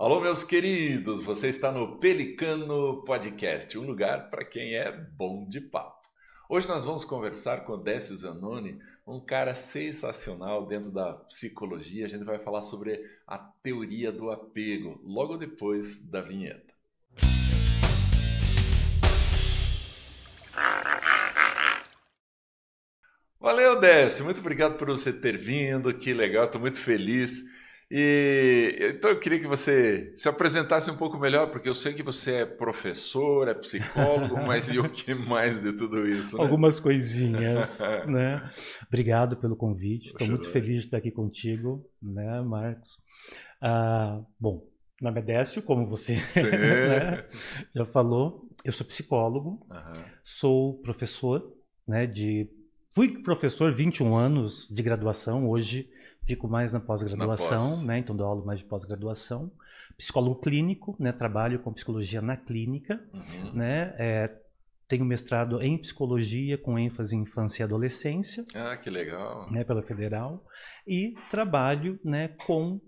Alô, meus queridos, você está no Pelicano Podcast, um lugar para quem é bom de papo. Hoje nós vamos conversar com Décio Zanoni, um cara sensacional dentro da psicologia. A gente vai falar sobre a teoria do apego, logo depois da vinheta. Valeu, Décio, muito obrigado por você ter vindo, que legal, estou muito feliz e então eu queria que você se apresentasse um pouco melhor, porque eu sei que você é professor, é psicólogo, mas e o que mais de tudo isso? Né? Algumas coisinhas, né? Obrigado pelo convite. Estou muito feliz de estar aqui contigo, né, Marcos? Ah, bom, na Medécio, como você né, já falou, eu sou psicólogo, uhum. sou professor, né? De fui professor 21 anos de graduação, hoje fico mais na pós-graduação, pós. né? Então dou aula mais de pós-graduação. Psicólogo clínico, né? Trabalho com psicologia na clínica, uhum. né? É, tenho mestrado em psicologia com ênfase em infância e adolescência. Ah, que legal. Né, pela Federal. E trabalho né, com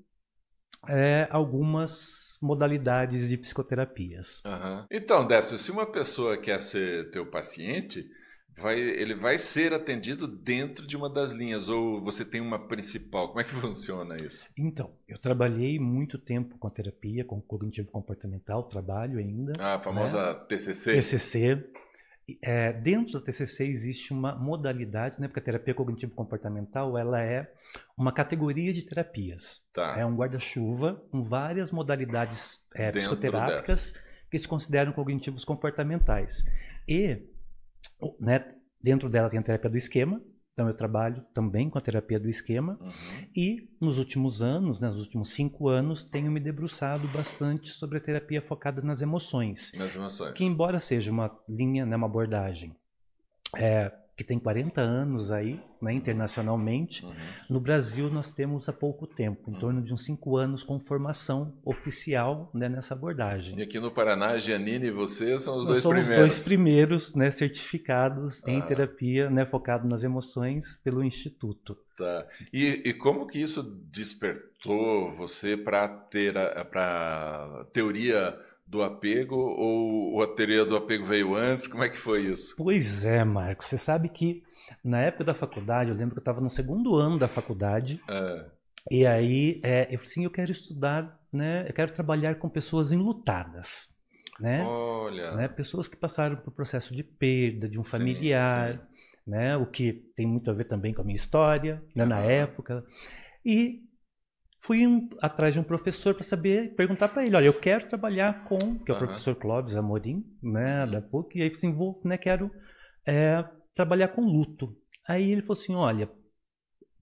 é, algumas modalidades de psicoterapias. Uhum. Então, Décio, se uma pessoa quer ser teu paciente, vai, ele vai ser atendido dentro de uma das linhas ou você tem uma principal? Como é que funciona isso? Então, eu trabalhei muito tempo com a terapia, com cognitivo comportamental, trabalho ainda. Ah, a né? famosa né? TCC. TCC. É, dentro da TCC existe uma modalidade, né? Porque a terapia cognitivo comportamental ela é uma categoria de terapias. Tá. É um guarda-chuva com várias modalidades é, psicoterápicas dessa. que se consideram cognitivos comportamentais. E né, dentro dela tem a terapia do esquema, então eu trabalho também com a terapia do esquema uhum. e nos últimos anos, né, nos últimos cinco anos, tenho me debruçado bastante sobre a terapia focada nas emoções. Nas emoções. Que embora seja uma linha, né, uma abordagem é, que tem 40 anos aí, né, internacionalmente. Uhum. No Brasil, nós temos há pouco tempo, em torno de uns 5 anos, com formação oficial né, nessa abordagem. E aqui no Paraná, Janine e você são os nós dois somos primeiros. Os dois primeiros né, certificados ah. em terapia né, focado nas emoções pelo Instituto. Tá. E, e como que isso despertou você para ter a pra teoria do apego ou a teoria do apego veio antes? Como é que foi isso? Pois é, Marcos. Você sabe que na época da faculdade, eu lembro que eu estava no segundo ano da faculdade. É. E aí é, eu falei assim, eu quero estudar, né? Eu quero trabalhar com pessoas enlutadas, né? Olha. Né? Pessoas que passaram por processo de perda de um familiar, sim, sim. né? O que tem muito a ver também com a minha história, né? uhum. na época. E fui um, atrás de um professor para saber, perguntar para ele, olha, eu quero trabalhar com, que é o uhum. professor Clóvis Amorim, né, da PUC, e aí assim, vou, né, quero é, trabalhar com luto. Aí ele falou assim, olha,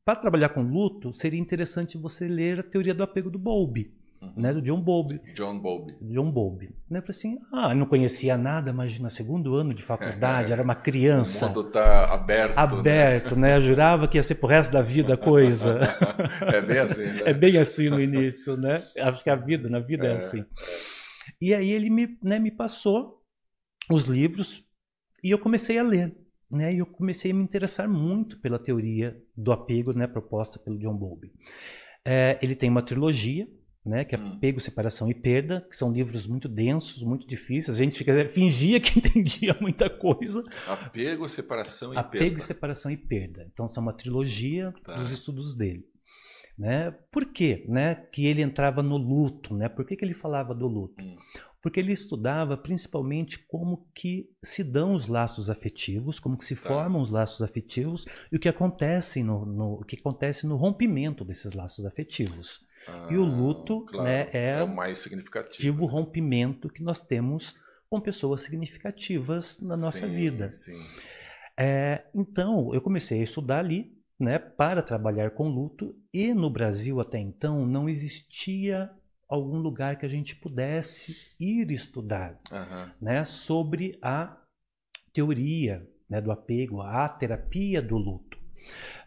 para trabalhar com luto, seria interessante você ler a teoria do apego do Bowlby. Uhum. Né, do John Bowlby. John Bowlby. John Bowlby. Né, eu falei assim, ah, não conhecia nada, imagina, segundo ano de faculdade, era uma criança. O mundo está aberto. Aberto, né? né? Eu jurava que ia ser pro resto da vida a coisa. é bem assim, né? É bem assim no início, né? Acho que a vida, na vida é, é assim. É. E aí ele me, né, me passou os livros e eu comecei a ler. Né, e eu comecei a me interessar muito pela teoria do apego né, proposta pelo John Bowlby. É, ele tem uma trilogia, né, que é Apego, hum. Separação e Perda, que são livros muito densos, muito difíceis. A gente dizer, fingia que entendia muita coisa. Apego, Separação e Apego, Perda. Apego, Separação e Perda. Então, são é uma trilogia tá. dos estudos dele. Né? Por quê né, que ele entrava no luto? Né? Por que, que ele falava do luto? Hum. Porque ele estudava principalmente como que se dão os laços afetivos, como que se tá. formam os laços afetivos e o que acontece no, no, o que acontece no rompimento desses laços afetivos. Ah, e o luto ah, claro, né, é, é o mais significativo. Né? rompimento que nós temos com pessoas significativas na nossa sim, vida. Sim. É, então, eu comecei a estudar ali né, para trabalhar com luto e no Brasil até então não existia algum lugar que a gente pudesse ir estudar uhum. né, sobre a teoria né, do apego, a terapia do luto.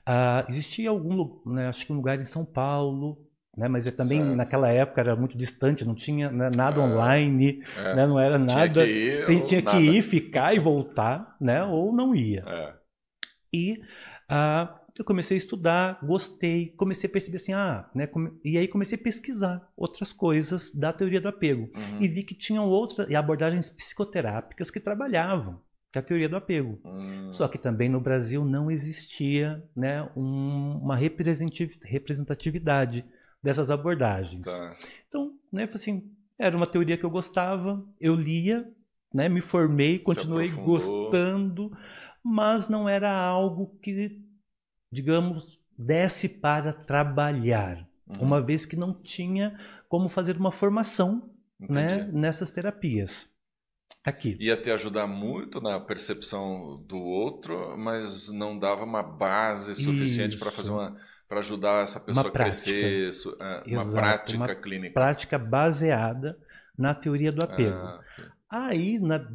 Uh, existia algum né, acho que um lugar em São Paulo né? Mas também certo. naquela época era muito distante, não tinha né, nada é, online, é. Né, não era nada. Tinha que ir, tinha que ir ficar e voltar, né? ou não ia. É. E ah, eu comecei a estudar, gostei, comecei a perceber assim, ah, né? e aí comecei a pesquisar outras coisas da teoria do apego. Uhum. E vi que tinham outras abordagens psicoterápicas que trabalhavam que a teoria do apego. Hum. Só que também no Brasil não existia né, um, uma representatividade dessas abordagens. Tá. Então, né, assim, era uma teoria que eu gostava, eu lia, né, me formei, continuei gostando, mas não era algo que, digamos, desse para trabalhar, uhum. uma vez que não tinha como fazer uma formação né, nessas terapias. Aqui. Ia te ajudar muito na percepção do outro, mas não dava uma base suficiente para fazer uma para ajudar essa pessoa a crescer, isso, é, Exato, uma é prática uma clínica. Prática baseada na teoria do ah, apego. Ah, Aí, na,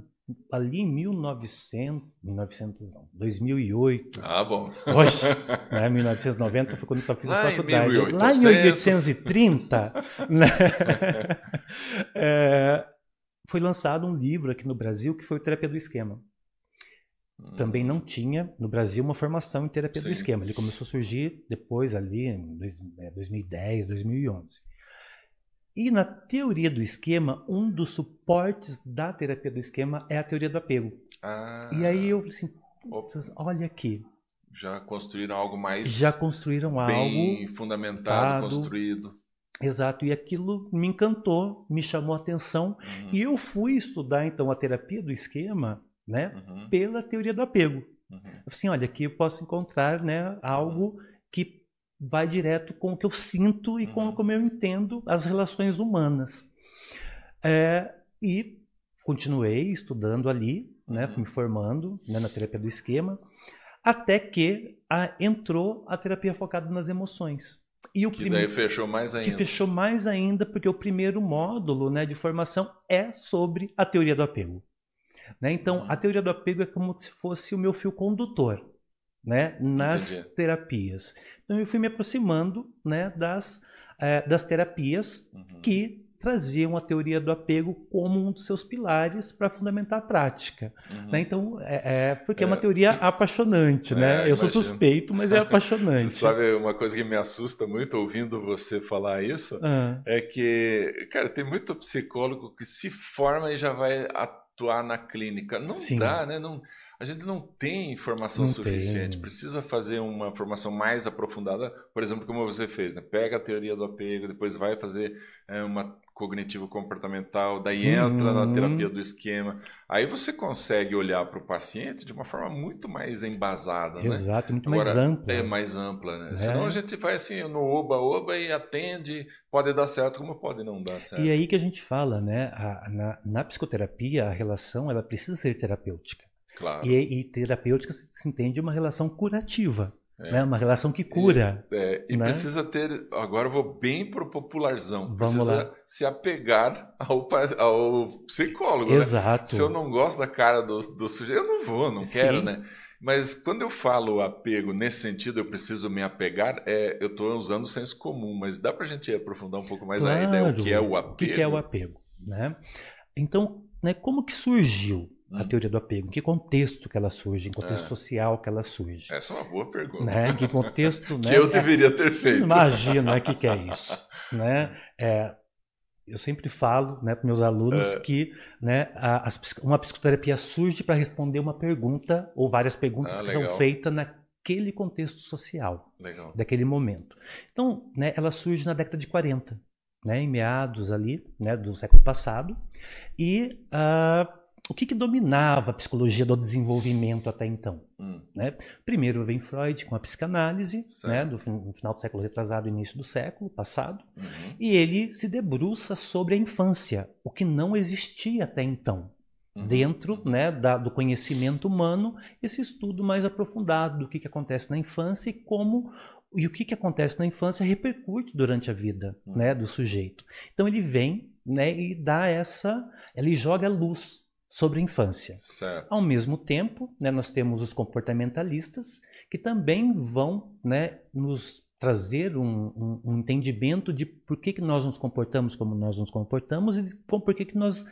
ali em 1900, 1900 não, 2008. Ah, bom. Hoje, né, 1990 foi quando eu fiz a Lá faculdade. Em Lá em 1830, né, é, foi lançado um livro aqui no Brasil que foi o Terapia do Esquema. Também não tinha no Brasil uma formação em terapia Sim. do esquema. Ele começou a surgir depois ali em 2010, 2011. É, e na teoria do esquema, um dos suportes da terapia do esquema é a teoria do apego. Ah. E aí eu falei assim, olha aqui, já construíram algo mais já construíram bem algo fundamentado dado, construído exato e aquilo me encantou me chamou a atenção uhum. e eu fui estudar então a terapia do esquema né? Uhum. Pela teoria do apego. Uhum. Assim, olha, aqui eu posso encontrar, né, algo uhum. que vai direto com o que eu sinto e uhum. com como eu entendo as relações humanas. É, e continuei estudando ali, né, uhum. me formando né, na terapia do esquema, até que a, entrou a terapia focada nas emoções. E o que daí fechou mais ainda. Que fechou mais ainda, porque o primeiro módulo né, de formação é sobre a teoria do apego. Né? Então, uhum. a teoria do apego é como se fosse o meu fio condutor né? nas Entendi. terapias. Então, eu fui me aproximando né, das, é, das terapias uhum. que traziam a teoria do apego como um dos seus pilares para fundamentar a prática. Né? Uhum. Né? Então, é, é porque é. uma é. teoria apaixonante, né? é, Eu imagino. sou suspeito, mas é apaixonante. você sabe uma coisa que me assusta muito ouvindo você falar isso? Uhum. É que, cara, tem muito psicólogo que se forma e já vai a atuar na clínica. Não Sim. dá, né? Não, a gente não tem informação não suficiente. Tem. Precisa fazer uma formação mais aprofundada, por exemplo, como você fez, né? Pega a teoria do apego, depois vai fazer é, uma cognitivo-comportamental, daí entra uhum. na terapia uhum. do esquema. Aí você consegue olhar para o paciente de uma forma muito mais embasada, né? Exato, né? muito Agora, mais ampla. É mais ampla, né? É. Senão a gente vai assim no oba-oba e atende, pode dar certo como pode não dar certo. E aí que a gente fala, né? A, na, na, psicoterapia, a relação ela precisa ser terapêutica. Claro. E, e terapêutica se, se entende uma relação curativa. É né? uma relação que cura. E, é, e né? precisa ter. Agora vou bem pro popularzão. Vamos precisa lá. se apegar ao, ao psicólogo. Né? Exato. Né? Se eu não gosto da cara do, do sujeito, eu não vou, não quero, né? Mas quando eu falo apego nesse sentido, eu preciso me apegar, é, eu estou usando o senso comum, mas dá para a gente aprofundar um pouco mais é claro. a ideia, é o que é o apego. O que é o apego, né? Então, né, como que surgiu? a uhum. teoria do apego? Em que contexto que ela surge? Em contexto é. social que ela surge? Essa é uma boa pergunta. Né? Em que contexto... que né, eu deveria ter feito. Imagina o né? que, que é isso. Né? É, eu sempre falo né, para meus alunos é. que né, a, a, uma psicoterapia surge para responder uma pergunta ou várias perguntas ah, que legal. são feitas naquele contexto social, legal. daquele momento. Então, né, ela surge na década de 40, né, em meados ali né, do século passado, e... Uh, o que, que, dominava a psicologia do desenvolvimento até então? Hum. Né? Primeiro vem Freud com a psicanálise, né? do, no final do século retrasado, início do século passado, uhum. e ele se debruça sobre a infância, o que não existia até então. Uhum. Dentro uhum. né, da, do conhecimento humano, esse estudo mais aprofundado do que, que acontece na infância e como e o que, que acontece na infância repercute durante a vida uhum. né, do sujeito. Então ele vem né, e dá essa. ele joga luz sobre a infância. Certo. Ao mesmo tempo, né, nós temos os comportamentalistas que também vão né, nos trazer um, um, um, entendimento de por que, que nós nos comportamos como nós nos comportamos e de por que, que nós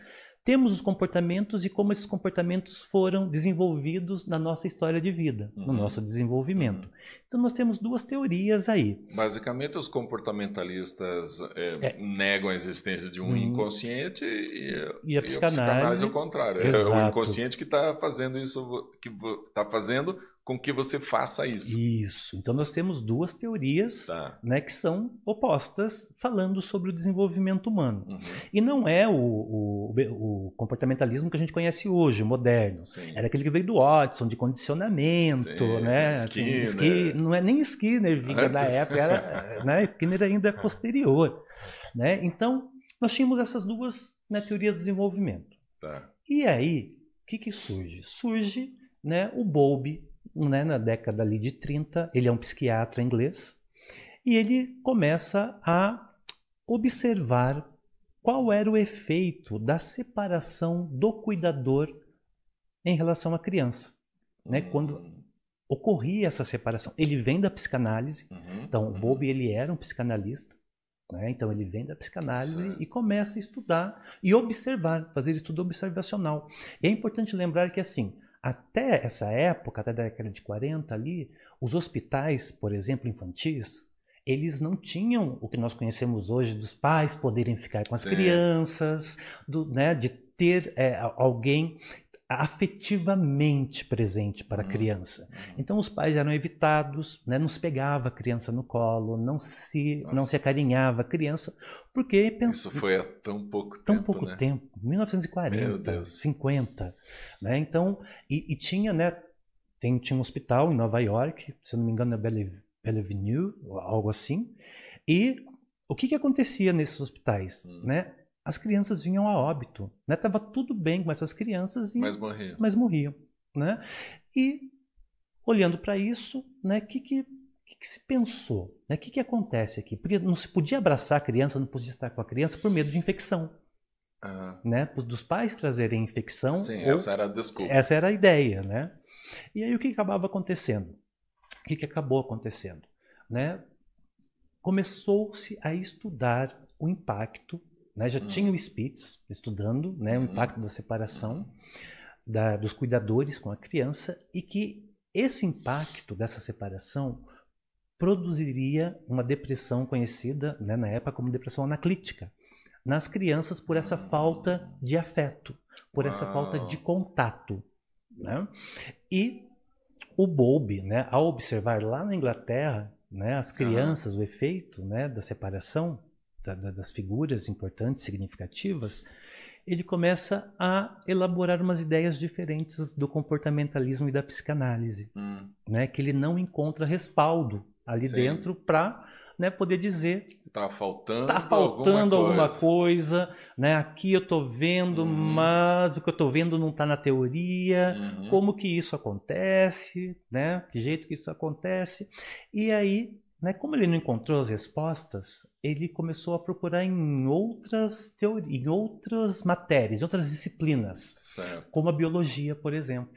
temos os comportamentos e como esses comportamentos foram desenvolvidos na nossa história de vida, uhum. no nosso desenvolvimento. Uhum. Então nós temos duas teorias aí. Basicamente os comportamentalistas é, é. negam a existência de um uhum. inconsciente e, e a psicanálise, e a psicanálise é o contrário. Exato. É o inconsciente que está fazendo isso, que está fazendo com que você faça isso. Isso. Então nós temos duas teorias tá. né, que são opostas falando sobre o desenvolvimento humano. Uhum. E não é o, o, o, comportamentalismo que a gente conhece hoje, moderno. Sim. Era aquele que veio do Watson, de condicionamento, sim, né? Sim, Skinner. Skinner. não é nem Skinner vinha da época, era, né? Skinner ainda é, é posterior. Né? Então, nós tínhamos essas duas né, teorias do desenvolvimento. Tá. E aí, o que, que surge? Surge né, o Bowlby, né, na década ali de 30, ele é um psiquiatra inglês, e ele começa a observar qual era o efeito da separação do cuidador em relação à criança. Né? Uhum. Quando ocorria essa separação. Ele vem da psicanálise, uhum. então o uhum. Bob ele era um psicanalista, né? então ele vem da psicanálise certo. e começa a estudar e observar, fazer estudo observacional. E é importante lembrar que assim, até essa época, até a década de 40 ali, os hospitais, por exemplo, infantis, eles não tinham o que nós conhecemos hoje dos pais poderem ficar com as certo. crianças, do, né, de ter é, alguém afetivamente presente para a uhum. criança. Uhum. Então os pais eram evitados, né? não se pegava a criança no colo, não se Nossa. não se acarinhava a criança, porque pensou, Isso foi há tão pouco tão tempo, pouco né? tempo, 1940, 50, né? Então e, e tinha, né, tem, tinha um hospital em Nova York, se eu não me engano, na Bellevue, algo assim. E o que que acontecia nesses hospitais, hum. né? as crianças vinham a óbito. Né? Tava tudo bem com essas crianças, e, mas morriam. Mas morriam né? E olhando para isso, o né, que, que, que, se pensou? O né? que, que acontece aqui? Porque não se podia abraçar a criança, não podia estar com a criança por medo de infecção. Uhum. Né? Dos pais trazerem infecção. Sim, ou... essa era a desculpa. Essa era a ideia. Né? E aí o que acabava acontecendo? O que, que acabou acontecendo? Né? Começou-se a estudar o impacto né? Já hum. tinha o Spitz estudando né, o uhum. impacto da separação da, dos cuidadores com a criança e que esse impacto dessa separação produziria uma depressão conhecida né, na época como depressão anaclítica nas crianças por essa ah. falta de afeto, por Uau. essa falta de contato. Né? E o Bowlby, né, ao observar lá na Inglaterra né, as crianças, uhum. o efeito né, da separação, da, das figuras importantes, significativas, ele começa a elaborar umas ideias diferentes do comportamentalismo e da psicanálise, hum. né? Que ele não encontra respaldo ali Sim. dentro para né, poder dizer está faltando, tá faltando alguma, alguma coisa. né? Aqui eu estou vendo, uhum. mas o que eu estou vendo não está na teoria. Uhum. Como que isso acontece, né? Que jeito que isso acontece? E aí né? Como ele não encontrou as respostas, ele começou a procurar em outras teorias, em outras matérias, em outras disciplinas, certo. como a biologia, por exemplo.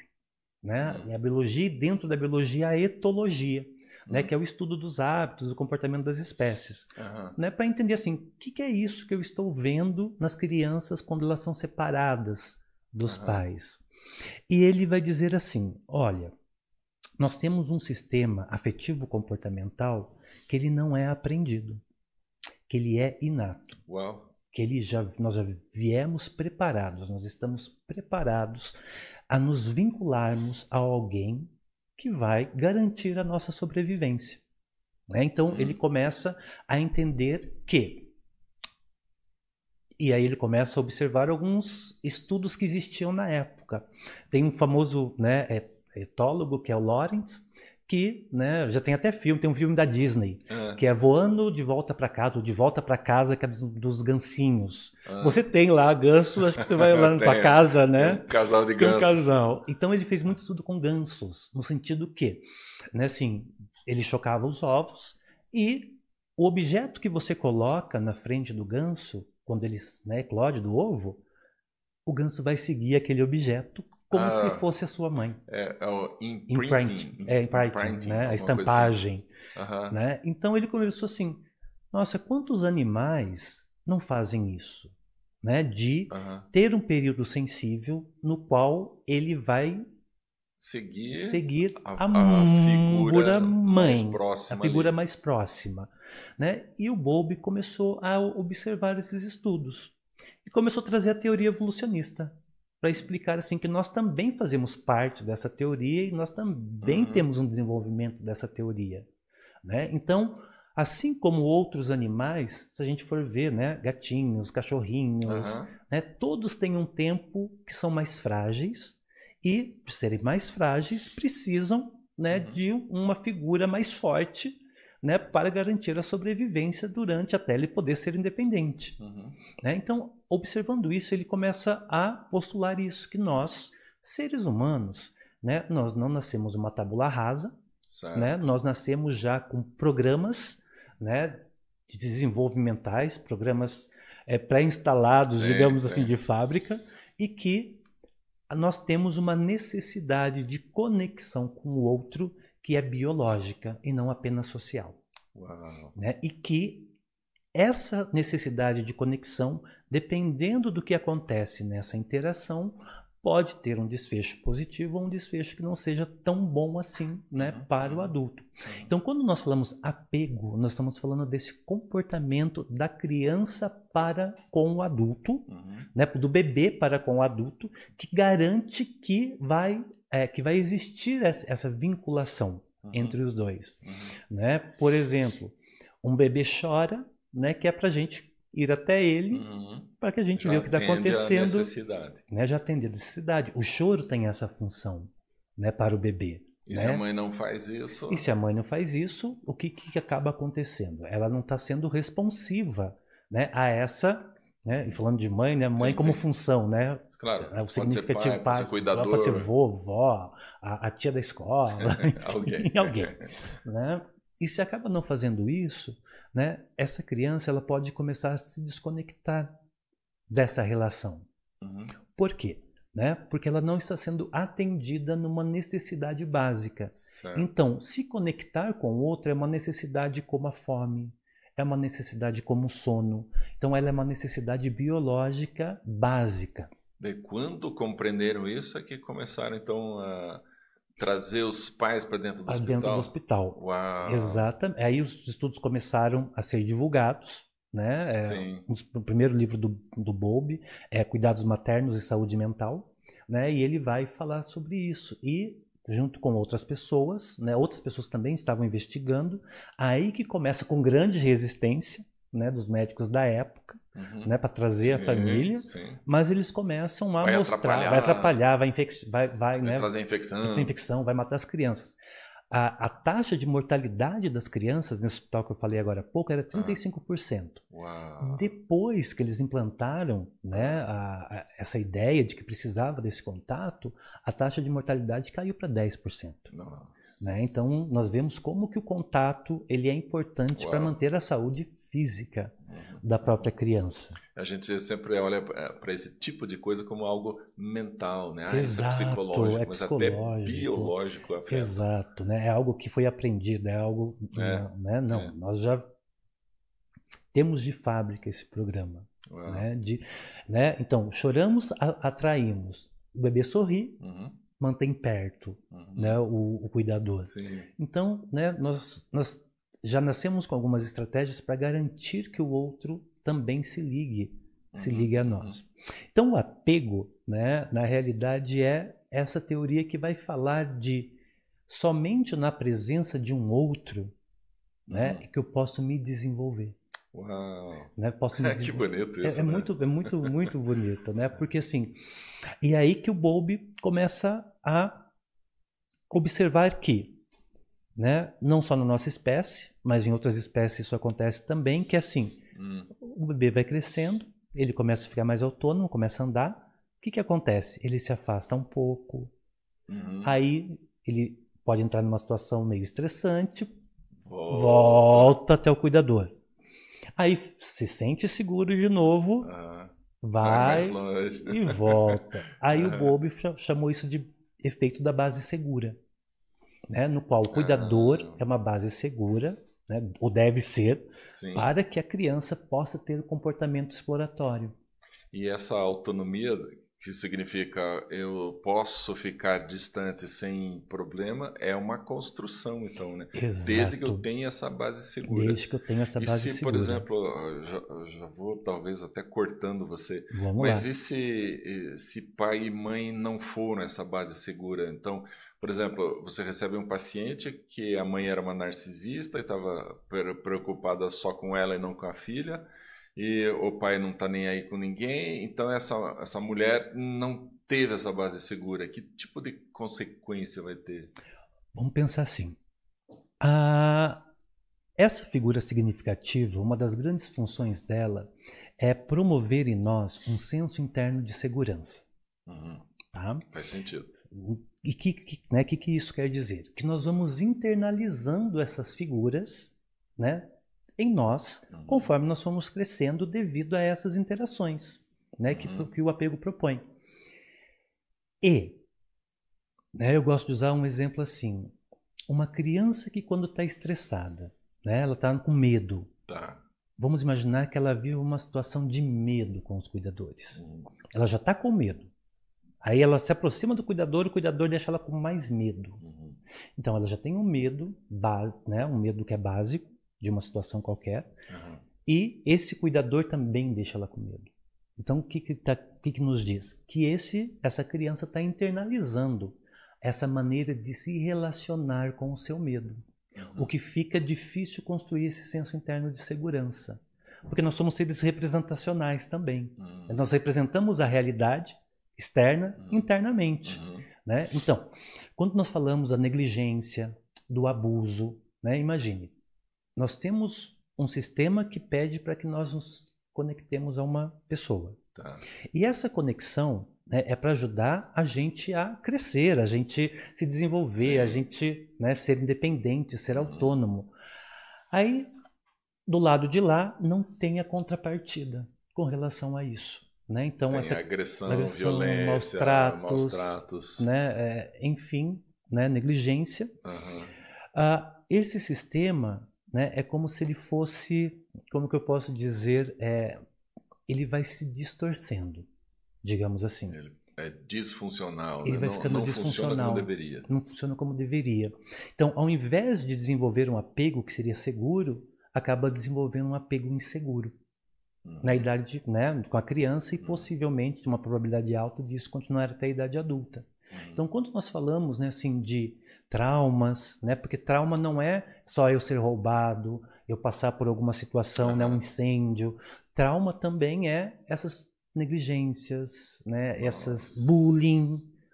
Né? Hum. E a biologia, dentro da biologia, a etologia. Né, uhum. que é o estudo dos hábitos, do comportamento das espécies, uhum. né, para entender assim, o que, que, é isso que eu estou vendo nas crianças quando elas são separadas dos uhum. pais. E ele vai dizer assim, olha, nós temos um sistema afetivo comportamental que ele não é aprendido, que ele é inato. Uau. Que ele já, nós já viemos preparados, nós estamos preparados a nos vincularmos a alguém que vai garantir a nossa sobrevivência. Né? Então hum. ele uhum. começa a entender que. E aí ele começa a observar alguns estudos que existiam na época. Tem um famoso né, etólogo, que é o Lawrence, que né, já tem até filme, tem um filme da Disney, uhum. que é Voando de Volta para Casa, ou De Volta para Casa, que é dos, dos gancinhos. Uhum. Ah. Você tem lá ganso, acho que você vai lá na tua casa, né? um casal de gansos. um casal. Então ele fez muito estudo com gansos, no sentido que, né, assim, ele chocava os ovos e o objeto que você coloca na frente do ganso, quando ele né, eclode do ovo, o ganso vai seguir aquele objeto como ah, se fosse a sua mãe. É, é o imprinting. é, imprinting, imprinting né? A assim. estampagem. Assim. Né? Então ele começou assim, nossa, quantos animais não fazem isso? Né? De ter um período sensível no qual ele vai seguir, seguir a, a, a figura mãe, a figura ali. mais próxima. Né? E o Bowlby começou a observar esses estudos e começou a trazer a teoria evolucionista para explicar assim que nós também fazemos parte dessa teoria e nós também uhum. temos um desenvolvimento dessa teoria, né? Então, assim como outros animais, se a gente for ver, né, gatinhos, cachorrinhos, uhum. né, todos têm um tempo que são mais frágeis e, por serem mais frágeis, precisam, né, uhum. de uma figura mais forte, né, para garantir a sobrevivência durante até ele poder ser independente, uhum. né? Então, observando isso, ele começa a postular isso, que nós, seres humanos, né, nós não nascemos uma tabula rasa, certo. né, nós nascemos já com programas né, de desenvolvimentais, programas é, pré-instalados, digamos assim, de fábrica, e que nós temos uma necessidade de conexão com o outro que é biológica e não apenas social. Né? E que essa necessidade de conexão dependendo do que acontece nessa interação, pode ter um desfecho positivo ou um desfecho que não seja tão bom assim né, uhum, para o uhum, adulto. Uhum. Então, quando nós falamos apego, nós estamos falando desse comportamento da criança para com o adulto, né, do bebê para com o adulto, que garante que vai, é, que vai existir essa vinculação entre os dois. Uhum. Né? Por exemplo, um bebê chora, né, que é para gente ir até ele uhum. para que a gente veja o que está acontecendo. Né, já atender a necessidade. O choro tem essa função né, para o bebê. E né? se a mãe não faz isso? E se a mãe não faz isso, o que, que acaba acontecendo? Ela não está sendo responsiva né, a essa. Né? E falando de mãe, né? Mãe sim, como sim. função, né? Claro. É, o significativo ser pai, pode ser cuidador. Pode ser vovó, a, a tia da escola, enfim, alguém. alguém né? E se acaba não fazendo isso, né, essa criança ela pode começar a se desconectar dessa relação. Uhum. Por quê? Né? Porque ela não está sendo atendida numa necessidade básica. Certo. Então, se conectar com o outro é uma necessidade como a fome, é uma necessidade como o sono. Então, ela é uma necessidade biológica básica. e quando compreenderam isso é que começaram então a Trazer os pais para dentro do pra hospital. dentro do hospital. Uau. Exatamente. Aí os estudos começaram a ser divulgados. Né? É, Sim. Um, o primeiro livro do, do Bob é Cuidados Maternos e Saúde Mental. Né? E ele vai falar sobre isso. E junto com outras pessoas, né? outras pessoas também estavam investigando. Aí que começa com grande resistência né, dos médicos da época, uhum. né, para trazer sim, a família, sim. mas eles começam a vai mostrar, atrapalhar, vai atrapalhar, vai, infec vai, vai, vai né, trazer infecção. infecção, vai matar as crianças. A, a, taxa de mortalidade das crianças nesse hospital que eu falei agora há pouco era 35%. Ah. Depois que eles implantaram né, ah. a, a, essa ideia de que precisava desse contato, a taxa de mortalidade caiu para 10%. Né? Então, nós vemos como que o contato ele é importante para manter a saúde física da própria criança. A gente sempre olha é, para esse tipo de coisa como algo mental, né? Ah, Exato, isso é psicológico, é psicológico, mas até biológico. Afeta. Exato, né? É algo que foi aprendido, é algo, é, né? né? Não, é. nós já temos de fábrica esse programa, Uau. né? De, né? Então choramos, atraímos. O bebê sorri. Uhum mantém perto uhum. né, o, o cuidador. Sim. Então, né, nós, nós já nascemos com algumas estratégias para garantir que o outro também se ligue, uhum, se ligue a nós. Uhum. Então, o apego, né, na realidade, é essa teoria que vai falar de somente na presença de um outro né, uhum. que eu posso me desenvolver. Uau! Né, posso me desenvolver. que bonito é, isso. É, é né? muito, é muito, muito bonito, né? Porque assim, e aí que o Bowlby começa a observar que, né, não só na nossa espécie, mas em outras espécies isso acontece também, que é assim, hum. o bebê vai crescendo, ele começa a ficar mais autônomo, começa a andar, o que, que acontece? Ele se afasta um pouco, uhum. aí ele pode entrar numa situação meio estressante, volta, volta até o cuidador. Aí se sente seguro de novo, ah, vai, vai e volta. Aí o Bob chamou isso de efeito da base segura, né? no qual o cuidador ah. é uma base segura né, ou deve ser, Sim. para que a criança possa ter o comportamento exploratório. E essa autonomia que significa eu posso ficar distante sem problema, é uma construção, então, né? Exato. Desde que eu tenha essa base segura. Desde que eu tenha essa e base se, segura. E se, por exemplo, já, já, vou talvez até cortando você, Vamos mas lá. e se, se pai e mãe não foram essa base segura? Então, por exemplo, você recebe um paciente que a mãe era uma narcisista e estava preocupada só com ela e não com a filha, e o pai não está nem aí com ninguém. Então essa, essa mulher não teve essa base segura. Que tipo de consequência vai ter? Vamos pensar assim. Ah, Essa figura significativa, uma das grandes funções dela é promover em nós um senso interno de segurança. Uhum. Tá? Faz sentido. E o que, que, né, que, que isso quer dizer? Que nós vamos internalizando essas figuras né, em nós, uhum. conforme nós fomos crescendo devido a essas interações né, que, uhum. que o apego propõe. E, né, eu gosto de usar um exemplo assim: uma criança que, quando está estressada, né, ela está com medo. Tá. Vamos imaginar que ela vive uma situação de medo com os cuidadores. Uhum. Ela já está com medo. Aí ela se aproxima do cuidador e o cuidador deixa ela com mais medo. Uhum. Então ela já tem um medo, né, um medo que é básico, de uma situação qualquer. Uhum. E esse cuidador também deixa ela com medo. Então, o que, que, tá, que, que nos diz? Que esse, essa criança está internalizando essa maneira de se relacionar com o seu medo. Uhum. O que fica difícil construir esse senso interno de segurança. Porque nós somos seres representacionais também. Uhum. Nós representamos a realidade externa uhum. internamente. Uhum. Né? Então, quando nós falamos da negligência, do abuso, né? imagine, nós temos um sistema que pede para que nós nos conectemos a uma pessoa. Tá. E essa conexão né, é para ajudar a gente a crescer, a gente se desenvolver, Sim. a gente né, ser independente, ser uhum. autônomo. Aí, do lado de lá, não tem a contrapartida com relação a isso. Né? Então, tem essa agressão, agressão violência, maus tratos, maus tratos. Né? É, enfim, né? negligência. Uhum. Uh, esse sistema né? É como se ele fosse, como que eu posso dizer, é, ele vai se distorcendo, digamos assim. Ele é disfuncional, ele né? vai ficando não disfuncional, funciona como deveria. Não funciona como deveria. Então, ao invés de desenvolver um apego que seria seguro, acaba desenvolvendo um apego inseguro uhum. na idade, né, com a criança e uhum. possivelmente uma probabilidade alta disso continuar até a idade adulta. Uhum. Então, quando nós falamos, né, assim, de traumas, né? Porque trauma não é só eu ser roubado, eu passar por alguma situação, né? um incêndio. Trauma também é essas negligências, né? Nossa. Essas bullying,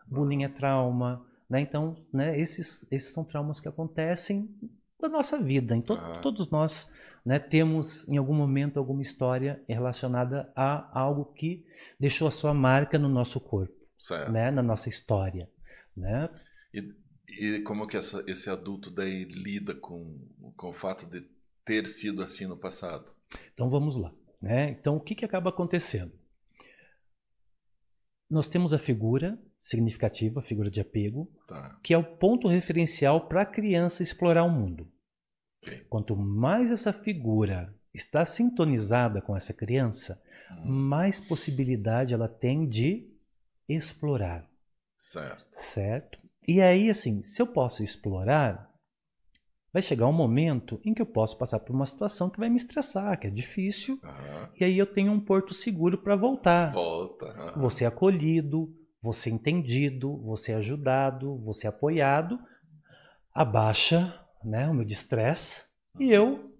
bullying é trauma, né? Então, né? Esses, esses são traumas que acontecem na nossa vida. Então todos nós, né? Temos em algum momento alguma história relacionada a algo que deixou a sua marca no nosso corpo, certo. né? Na nossa história, né? E e como que essa, esse adulto daí lida com, com o fato de ter sido assim no passado? Então vamos lá. Né? Então o que, que acaba acontecendo? Nós temos a figura significativa, a figura de apego, tá. que é o ponto referencial para a criança explorar o mundo. Quanto mais essa figura está sintonizada com essa criança, hum. mais possibilidade ela tem de explorar. Certo. Certo? E aí, assim, se eu posso explorar, vai chegar um momento em que eu posso passar por uma situação que vai me estressar, que é difícil, uhum. e aí eu tenho um porto seguro para voltar. Volta. Uhum. Você é acolhido, você é entendido, você é ajudado, você é apoiado, abaixa né, o meu estresse uhum. e eu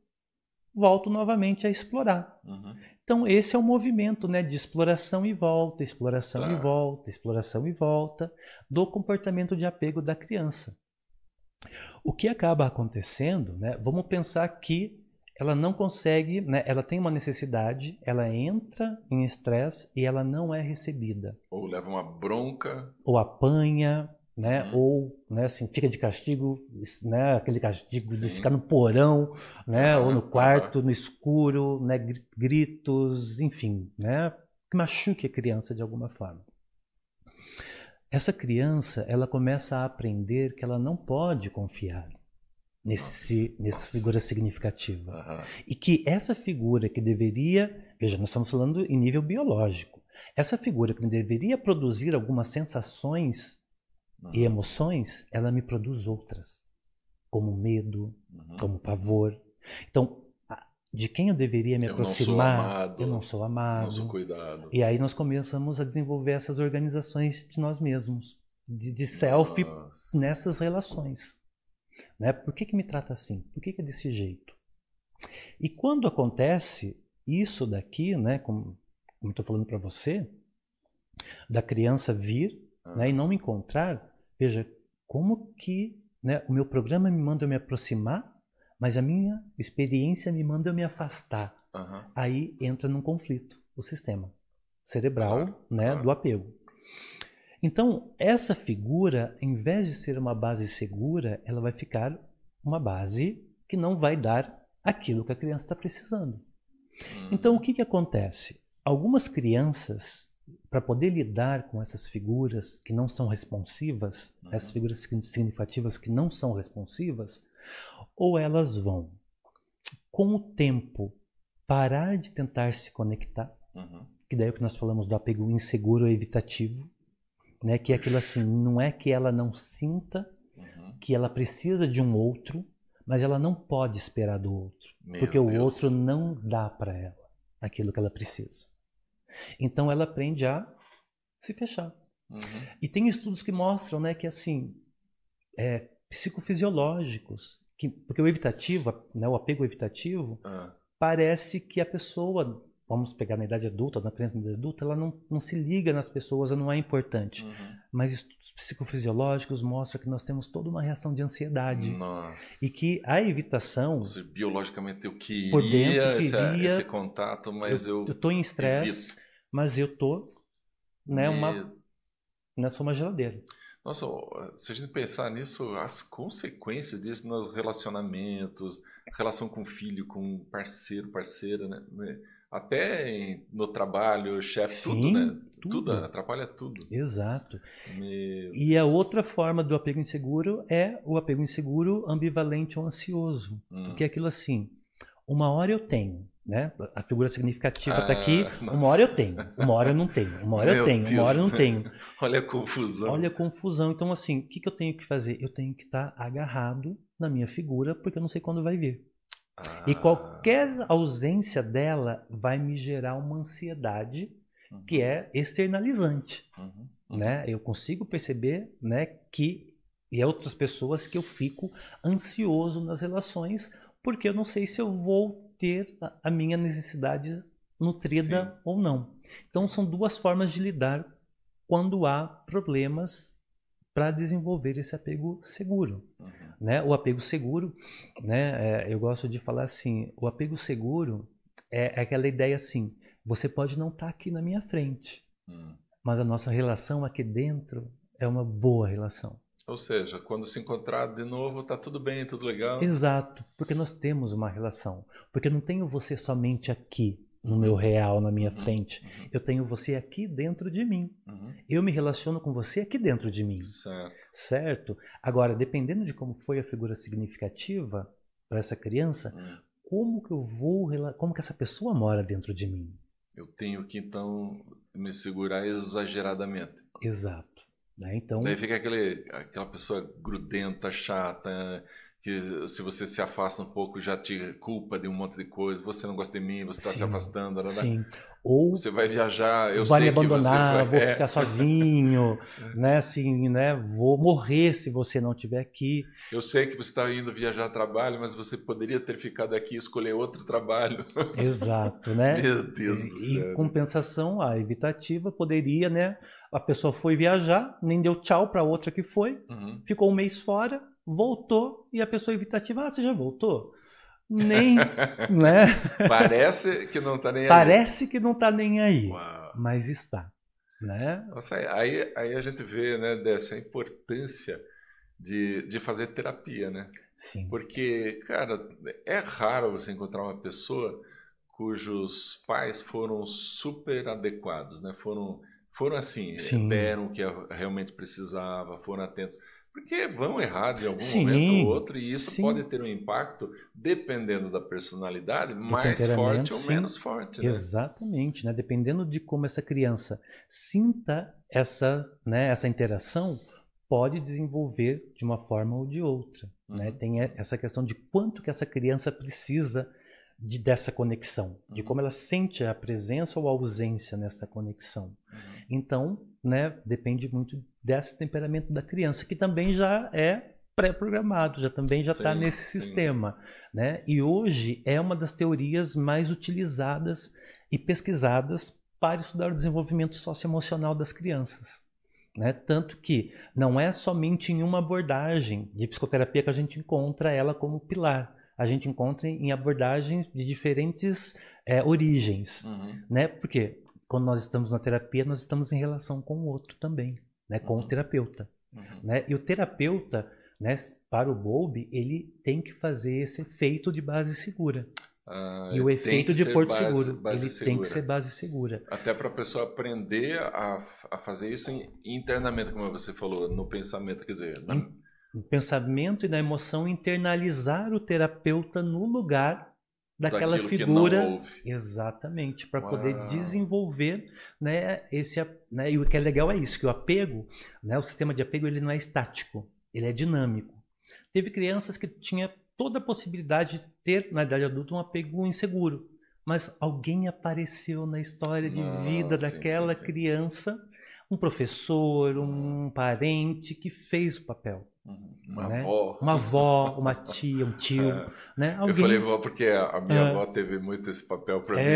volto novamente a explorar. Uhum. Então, esse é o movimento né, de exploração e volta, exploração claro. e volta, exploração e volta do comportamento de apego da criança. O que acaba acontecendo, né, vamos pensar que ela não consegue, né, ela tem uma necessidade, ela entra em estresse e ela não é recebida. Ou leva uma bronca. Ou apanha, né, uhum. ou né, assim, fica de castigo, né, aquele castigo Sim. de ficar no porão, né, uhum, ou no tá. quarto, uhum. no escuro, né, gritos, enfim, né, que machuque a criança de alguma forma. Essa criança, ela começa a aprender que ela não pode confiar nesse, nossa, nessa nossa. figura significativa. Uhum. E que essa figura que deveria, veja, nós estamos falando em nível biológico, essa figura que deveria produzir algumas sensações Uhum. E emoções, ela me produz outras, como medo, uhum. como pavor. Então, de quem eu deveria me eu aproximar, não amado, eu não sou amado. Não sou cuidado. E aí nós começamos a desenvolver essas organizações de nós mesmos, de, de self Nossa. nessas relações. Né? Por que, que me trata assim? Por que, que é desse jeito? E quando acontece isso daqui, né, como, como estou falando para você, da criança vir né, e não me encontrar, Veja, como que né, o meu programa me manda eu me aproximar, mas a minha experiência me manda eu me afastar. Uhum. Aí entra num conflito o sistema cerebral claro, né, claro. do apego. Então, essa figura, em vez de ser uma base segura, ela vai ficar uma base que não vai dar aquilo que a criança está precisando. Então, o que, que acontece? Algumas crianças para poder lidar com essas figuras que não são responsivas, uhum. essas figuras significativas que não são responsivas, ou elas vão, com o tempo, parar de tentar se conectar, uhum. que daí é o que nós falamos do apego inseguro evitativo, né? que é aquilo assim, não é que ela não sinta uhum. que ela precisa de um outro, mas ela não pode esperar do outro, Meu porque Deus. o outro não dá para ela aquilo que ela precisa. Então ela aprende a se fechar. Uhum. E tem estudos que mostram, né, que assim, é, psicofisiológicos, que, porque o evitativo, né, o apego evitativo, uhum. parece que a pessoa, vamos pegar na idade adulta, na criança na idade adulta, ela não, não se liga nas pessoas, ela não é importante. Uhum. Mas estudos psicofisiológicos mostram que nós temos toda uma reação de ansiedade. Nossa. E que a evitação... seja, biologicamente eu queria, dentro, eu queria esse, esse, contato, mas eu... Eu estou em estresse mas eu tô, né, uma, né, sou uma geladeira. Nossa, se a gente pensar nisso, as consequências disso nos relacionamentos, relação com filho, com parceiro, parceira, né? né até no trabalho, chefe, tudo, né? Tudo. tudo. atrapalha tudo. Exato. Meu e Deus. a outra forma do apego inseguro é o apego inseguro ambivalente ou ansioso. Hum. Porque é aquilo assim, uma hora eu tenho, né? A figura significativa está ah, aqui. Nossa. Uma hora eu tenho, uma hora eu não tenho, uma hora Meu eu tenho, Deus. uma hora eu não tenho. Olha a confusão. Olha a confusão. Então, assim, o que, que eu tenho que fazer? Eu tenho que estar tá agarrado na minha figura, porque eu não sei quando vai vir. Ah. E qualquer ausência dela vai me gerar uma ansiedade uhum. que é externalizante. Uhum. Uhum. Né? Eu consigo perceber né, que, e é outras pessoas, que eu fico ansioso nas relações, porque eu não sei se eu vou ter a minha necessidade nutrida Sim. ou não. Então, são duas formas de lidar quando há problemas para desenvolver esse apego seguro. Uhum. Né? O apego seguro, né? É, eu gosto de falar assim, o apego seguro é, é aquela ideia assim, você pode não estar tá aqui na minha frente, uhum. mas a nossa relação aqui dentro é uma boa relação. Ou seja, quando se encontrar de novo, está tudo bem, tudo legal. Exato, porque nós temos uma relação. Porque eu não tenho você somente aqui, no meu real, na minha uhum, frente. Uhum. Eu tenho você aqui dentro de mim. Uhum. Eu me relaciono com você aqui dentro de mim. Certo. Certo? Agora, dependendo de como foi a figura significativa para essa criança, hum. como que eu vou, como que essa pessoa mora dentro de mim? Eu tenho que então me segurar exageradamente. Exato. Né? Então, Daí fica aquele, aquela pessoa grudenta, chata, que se você se afasta um pouco já te culpa de um monte de coisa, você não gosta de mim, você está se afastando, blá, né, blá. Né? sim. ou você vai viajar, eu vai sei me abandonar, que você vai... vou é. ficar sozinho, é. né, assim, né, vou morrer se você não estiver aqui. Eu sei que você está indo viajar a trabalho, mas você poderia ter ficado aqui e escolher outro trabalho. Exato, né? Meu Deus do céu. Em compensação, a evitativa poderia, né, a pessoa foi viajar, nem deu tchau para outra que foi, uhum. ficou um mês fora, voltou e a pessoa evitativa, ah, você já voltou? Nem, né? Parece que não está nem aí. Parece que não está nem aí, Uau. mas está. Né? Nossa, aí, aí a gente vê, né, dessa importância de, de fazer terapia, né? Sim. Porque, cara, é raro você encontrar uma pessoa cujos pais foram super adequados, né? Foram foram assim, eh, Sim. deram o que realmente precisava, foram atentos. Porque vão errar de algum Sim. momento ou outro, e isso Sim. pode ter um impacto, dependendo da personalidade, Do mais forte ou menos forte. Né? Exatamente, né? dependendo de como essa criança sinta essa, né, essa interação, pode desenvolver de uma forma ou de outra. Né? Uhum. Né? Tem essa questão de quanto que essa criança precisa de, dessa conexão, de uhum. como ela sente a presença ou a ausência nessa conexão. Uhum. Então, né, depende muito desse temperamento da criança, que também já é pré-programado, já também já está nesse sim. sistema, né? E hoje é uma das teorias mais utilizadas e pesquisadas para estudar o desenvolvimento socioemocional das crianças. Né? Tanto que não é somente em uma abordagem de psicoterapia que a gente encontra ela como pilar a gente encontra em abordagens de diferentes é, origens, uhum. né? Porque quando nós estamos na terapia, nós estamos em relação com o outro também, né? Com uhum. o terapeuta, uhum. né? E o terapeuta, né? Para o Bowlby, ele tem que fazer esse efeito de base segura. Ah, e o efeito de Porto base, Seguro. Base ele segura. tem que ser base segura. Até para a pessoa aprender a, a fazer isso internamente, como você falou, no pensamento, quer dizer, na, no pensamento e na emoção internalizar o terapeuta no lugar daquela Daquilo figura exatamente para poder desenvolver né esse né, e o que é legal é isso que o apego né o sistema de apego ele não é estático ele é dinâmico teve crianças que tinha toda a possibilidade de ter na idade adulta um apego inseguro mas alguém apareceu na história de ah, vida sim, daquela sim, sim. criança um professor um parente que fez o papel Uhum. Uma né? avó. Uma avó, uma tia, um tio, é. né? Alguém... Eu falei avó porque a minha é. avó teve muito esse papel para é. mim.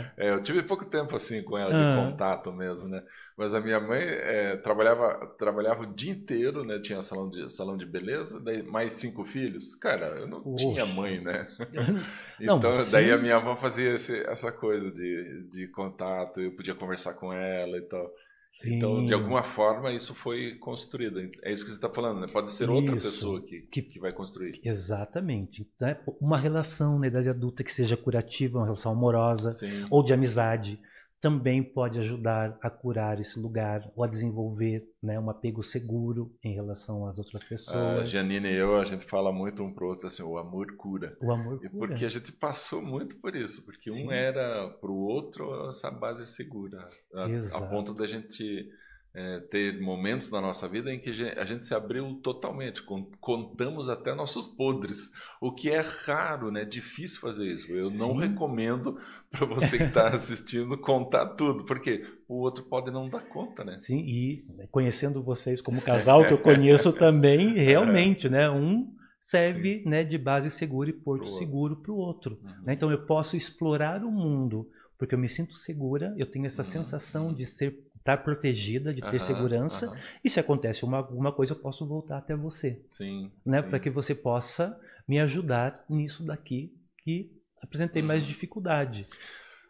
Né? É, eu tive pouco tempo assim com ela, de ah. contato mesmo, né? Mas a minha mãe é, trabalhava, trabalhava o dia inteiro, né? Tinha salão de, salão de beleza, daí mais cinco filhos. Cara, eu não Oxe. tinha mãe, né? então, não, daí a minha avó fazia esse, essa coisa de, de contato, eu podia conversar com ela e tal. Sim. Então, de alguma forma, isso foi construído. É isso que você está falando, né? Pode ser outra isso, pessoa que, que, que, vai construir. Exatamente. Então, é uma relação na né, idade adulta que seja curativa, uma relação amorosa Sim. ou de amizade também pode ajudar a curar esse lugar ou a desenvolver né, um apego seguro em relação às outras pessoas. A Janine e eu, a gente fala muito um para o outro assim, o amor cura. O amor cura. E porque a gente passou muito por isso, porque Sim. um era para o outro essa base segura, a, a ponto da gente é, ter momentos na nossa vida em que a gente se abriu totalmente, contamos até nossos podres, o que é raro, né? Difícil fazer isso. Eu Sim. não recomendo para você que está assistindo contar tudo, porque o outro pode não dar conta, né? Sim, e né, conhecendo vocês como casal que eu conheço também, é. realmente, né? Um serve né, de base segura e porto pro seguro para o outro. Né? Uhum. Né? Então eu posso explorar o mundo porque eu me sinto segura, eu tenho essa uhum. sensação de ser estar tá protegida, de ter uhum. segurança. E se acontece uma, alguma coisa, eu posso voltar até você. Sim. Né? Para que você possa me ajudar nisso daqui que apresentei mais dificuldade.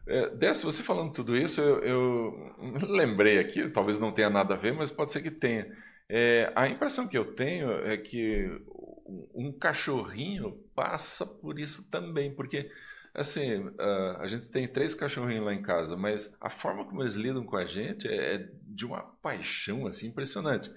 É, Décio, você falando tudo isso, eu, eu, lembrei aqui, talvez não tenha nada a ver, mas pode ser que tenha. É, a impressão que eu tenho é que um cachorrinho passa por isso também, porque assim, a gente tem três cachorrinhos lá em casa, mas a forma como eles lidam com a gente é, é de uma paixão assim impressionante.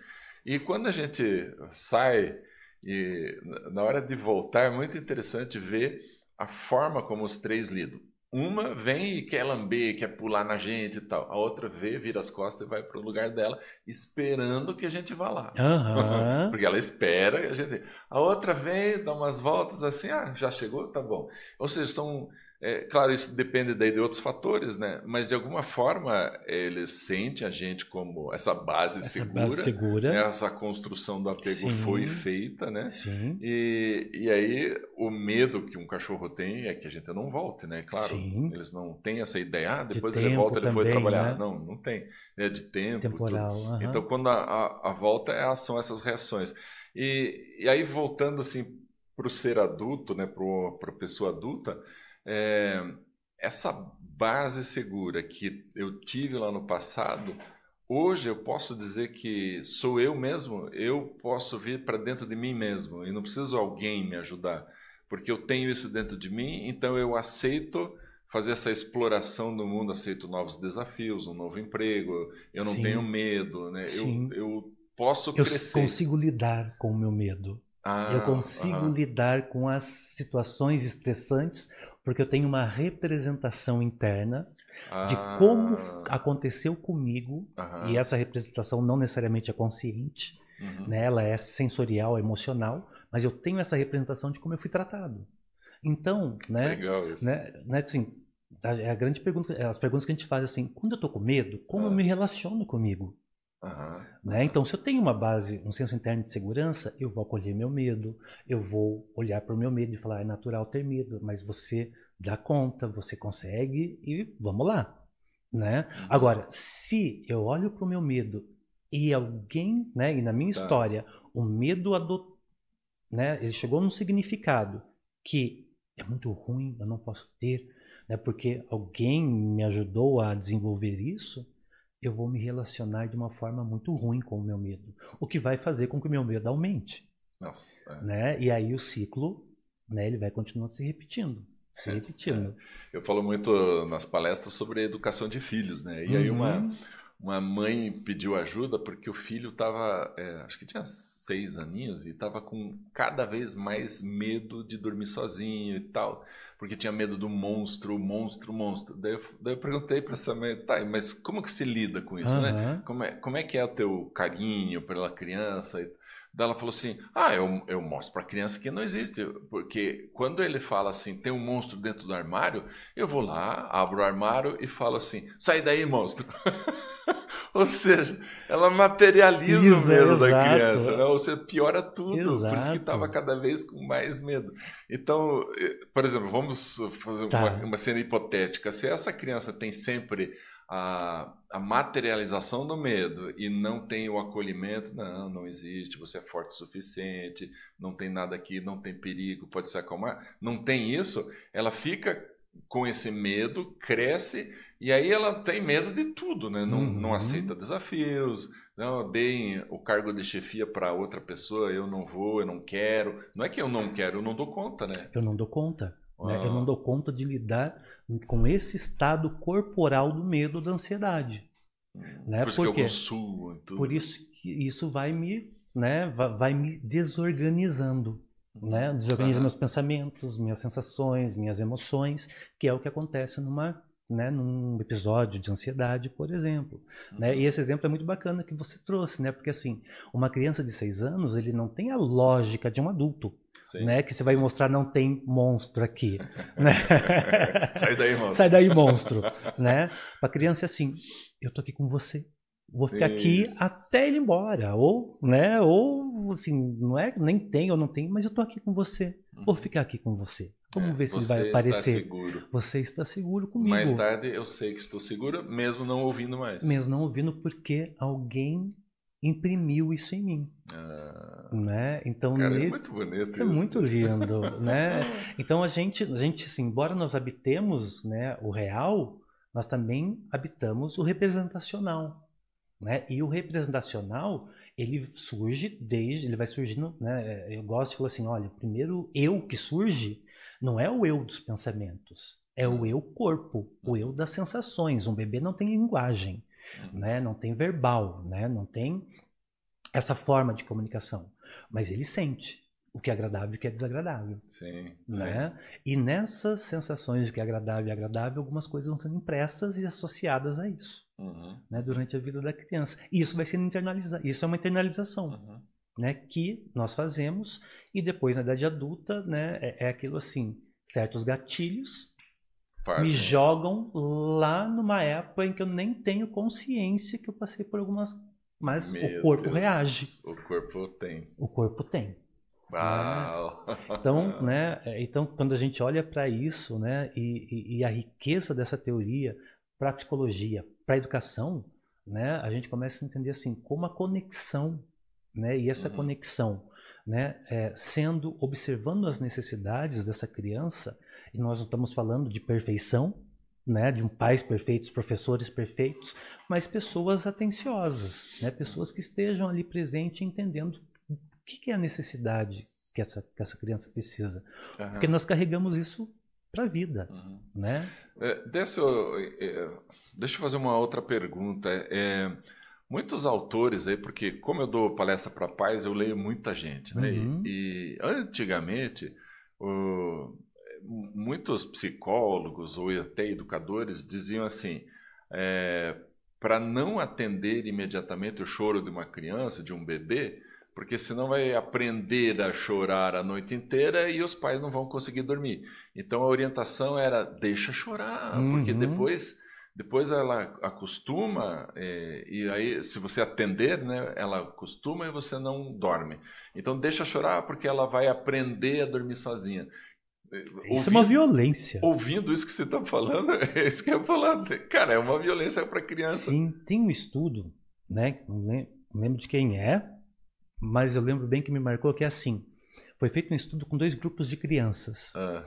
E quando a gente sai e na hora de voltar é muito interessante ver a forma como os três lidam. Uma vem e quer lamber, quer pular na gente e tal. A outra vê, vira as costas e vai para o lugar dela, esperando que a gente vá lá. Uhum. Porque ela espera que a gente. A outra vem, dá umas voltas assim, ah, já chegou, tá bom. Ou seja, são é, claro, isso depende daí de outros fatores, né? Mas de alguma forma eles sentem a gente como essa base essa segura. Base segura. Né? Essa construção do apego Sim. foi feita, né? Sim. E, e aí o medo que um cachorro tem é que a gente não volte, né? Claro, Sim. eles não têm essa ideia, ah, depois de ele volta, também, ele foi trabalhar. Né? Não, não tem. É de tempo. Temporal. Uh -huh. Então, quando a, a, a volta é, são essas reações. E, e aí, voltando assim para o ser adulto, né? Para a pessoa adulta. É, essa base segura que eu tive lá no passado, hoje eu posso dizer que sou eu mesmo, eu posso vir para dentro de mim mesmo e não preciso alguém me ajudar, porque eu tenho isso dentro de mim, então eu aceito fazer essa exploração do mundo, aceito novos desafios, um novo emprego, eu não Sim. tenho medo, né? Sim. Eu, eu posso eu crescer. Eu consigo lidar com o meu medo. Ah, eu consigo lidar com as situações estressantes porque eu tenho uma representação interna ah. de como aconteceu comigo, Aham. e essa representação não necessariamente é consciente, uhum. né? ela é sensorial, emocional, mas eu tenho essa representação de como eu fui tratado. Então, né? Legal isso. Né, né, assim, a, é a grande pergunta, as perguntas que a gente faz assim, quando eu tô com medo, como ah. eu me relaciono comigo? Uhum. Né? Então, se eu tenho uma base, um senso interno de segurança, eu vou acolher meu medo, eu vou olhar para o meu medo e falar: é natural ter medo, mas você dá conta, você consegue e vamos lá. Né? Uhum. Agora, se eu olho para o meu medo e alguém, né, e na minha tá. história, o medo adotou, né, ele chegou num significado que é muito ruim, eu não posso ter, né, porque alguém me ajudou a desenvolver isso, eu vou me relacionar de uma forma muito ruim com o meu medo, o que vai fazer com que o meu medo aumente. Nossa, é. né? E aí o ciclo, né, ele vai continuar se repetindo. Se é, repetindo. É. Eu falo muito nas palestras sobre educação de filhos, né? E uhum. aí uma uhum uma mãe pediu ajuda porque o filho estava, é, acho que tinha seis aninhos, e estava com cada vez mais medo de dormir sozinho e tal, porque tinha medo do monstro, monstro, monstro. Daí eu, daí eu perguntei para essa mãe, tá, mas como que se lida com isso, uhum. né? Como é, como é que é o teu carinho pela criança? E, Daí ela falou assim: Ah, eu, eu mostro para criança que não existe, porque quando ele fala assim, tem um monstro dentro do armário, eu vou lá, abro o armário e falo assim: Sai daí, monstro. Ou seja, ela materializa isso, o medo da criança, né? ou seja, piora tudo. Exato. Por isso que estava cada vez com mais medo. Então, eh, por exemplo, vamos fazer tá. uma, uma cena hipotética. Se essa criança tem sempre a, a materialização do medo e não tem o acolhimento, não, não existe, você é forte o suficiente, não tem nada aqui, não tem perigo, pode se acalmar, não tem isso, ela fica com esse medo, cresce e aí ela tem medo de tudo, né? Não, uhum. não aceita desafios, não, deem o cargo de chefia para outra pessoa, eu não vou, eu não quero. Não é que eu não quero, eu não dou conta, né? Eu não dou conta. Né? Eu não dou conta de lidar com esse estado corporal do medo, da ansiedade. Hum, né? Por isso Porque, que eu consumo Por né? isso que isso vai me, né, vai me desorganizando. Uhum. Né? Desorganiza uhum. meus pensamentos, minhas sensações, minhas emoções, que é o que acontece numa né, num episódio de ansiedade, por exemplo. Uhum. Né? E uhum. esse exemplo é muito bacana que você trouxe, né? porque assim, uma criança de 6 anos ele não tem a lógica de um adulto né? Que você vai mostrar não tem monstro aqui, né? Sai daí, monstro. Sai daí, monstro, né? Para criança é assim, eu tô aqui com você. Vou ficar Isso. aqui até ele ir embora, ou, né? Ou assim, não é nem tem ou não tem, mas eu tô aqui com você. Vou uhum. ficar aqui com você. Vamos é, ver se ele vai aparecer. Seguro. Você está seguro comigo. Mais tarde eu sei que estou seguro, mesmo não ouvindo mais. Mesmo não ouvindo porque alguém imprimiu isso em mim, ah, né? Então cara, é nesse... é muito bonito, é isso. muito lindo, né? Então a gente, a gente, assim, embora nós habitemos, né, o real, nós também habitamos o representacional, né? E o representacional ele surge desde, ele vai surgindo, né? Eu gosto de falar assim, olha, primeiro eu que surge não é o eu dos pensamentos, é o hum. eu corpo, o eu das sensações. Um bebê não tem linguagem. Uhum. né? Não tem verbal, né? Não tem essa forma de comunicação, mas ele sente o que é agradável e o que é desagradável. Sim, né? Sim. E nessas sensações de que é agradável e agradável, algumas coisas vão sendo impressas e associadas a isso uhum. né? durante a vida da criança. E isso vai sendo internalizado. Isso é uma internalização. Uhum. Né, que nós fazemos e depois na idade adulta né, é, é aquilo assim certos gatilhos Parça. Me né? jogam lá numa época em que eu nem tenho consciência que eu passei por algumas. Mas Meu o corpo Deus. reage. O corpo tem. O corpo tem. Uau. Então, né? Então, né? Então, quando a gente olha para isso, né? E, e, e, a riqueza dessa teoria para psicologia, para educação, né? A gente começa a entender assim como a conexão, né? E essa uhum. conexão, né? É, sendo observando as necessidades dessa criança, e nós não estamos falando de perfeição, né, de um pais perfeitos, professores perfeitos, mas pessoas atenciosas, né, pessoas que estejam ali presentes entendendo o que, que, é a necessidade que essa, que essa criança precisa. Uhum. Porque nós carregamos isso para a vida. Uhum. Né? É, deixa, eu, é, deixa eu fazer uma outra pergunta. É, muitos autores aí, porque como eu dou palestra para pais, eu leio muita gente. Né? Uhum. E, e, antigamente, o, muitos psicólogos ou até educadores diziam assim: é, para não atender imediatamente o choro de uma criança, de um bebê, porque senão vai aprender a chorar a noite inteira e os pais não vão conseguir dormir. Então a orientação era deixa chorar, uhum. porque depois depois ela acostuma é, e aí se você atender, né, ela acostuma e você não dorme. Então deixa chorar porque ela vai aprender a dormir sozinha. É, isso ouvindo, é uma violência. Ouvindo isso que você está falando, é isso que eu ia falar. Cara, é uma violência para criança. Sim, tem um estudo, né? Não lembro de quem é, mas eu lembro bem que me marcou que é assim. Foi feito um estudo com dois grupos de crianças. Ah.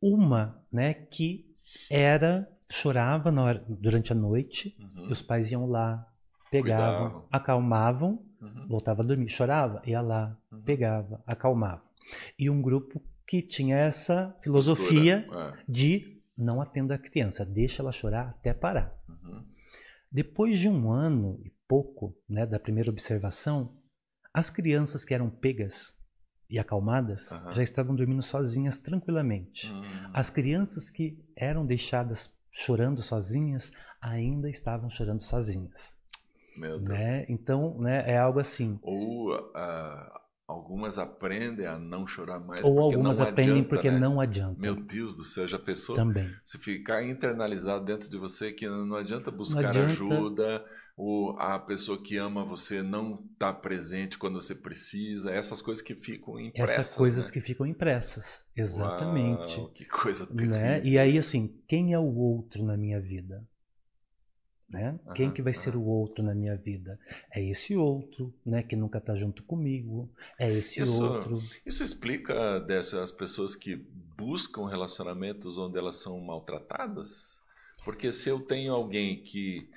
Uma, né, que era chorava hora, durante a noite, uhum. e os pais iam lá, pegavam, Cuidavam. acalmavam, uhum. voltava a dormir, chorava, ia lá, uhum. pegava, acalmava. E um grupo que tinha essa filosofia Mistura, é. de não atenda a criança, deixa ela chorar até parar. Uhum. Depois de um ano e pouco né, da primeira observação, as crianças que eram pegas e acalmadas uhum. já estavam dormindo sozinhas tranquilamente. Uhum. As crianças que eram deixadas chorando sozinhas ainda estavam chorando sozinhas. Meu né? Deus. Né? Então, né, é algo assim. Ou uh, Algumas aprendem a não chorar mais Ou porque algumas aprendem porque né? não adianta. Meu Deus do céu, já pensou? Também. Se ficar internalizado dentro de você que não adianta buscar não adianta. ajuda, ou a pessoa que ama você não está presente quando você precisa, essas coisas que ficam impressas. Essas coisas né? que ficam impressas, exatamente. Uau, que coisa né? terrível. Né? E aí, assim, quem é o outro na minha vida? Né? Uhum, Quem que vai uhum. ser o outro na minha vida? É esse outro, né? Que nunca está junto comigo. É esse isso, outro. Isso explica dessa as pessoas que buscam relacionamentos onde elas são maltratadas, porque se eu tenho alguém que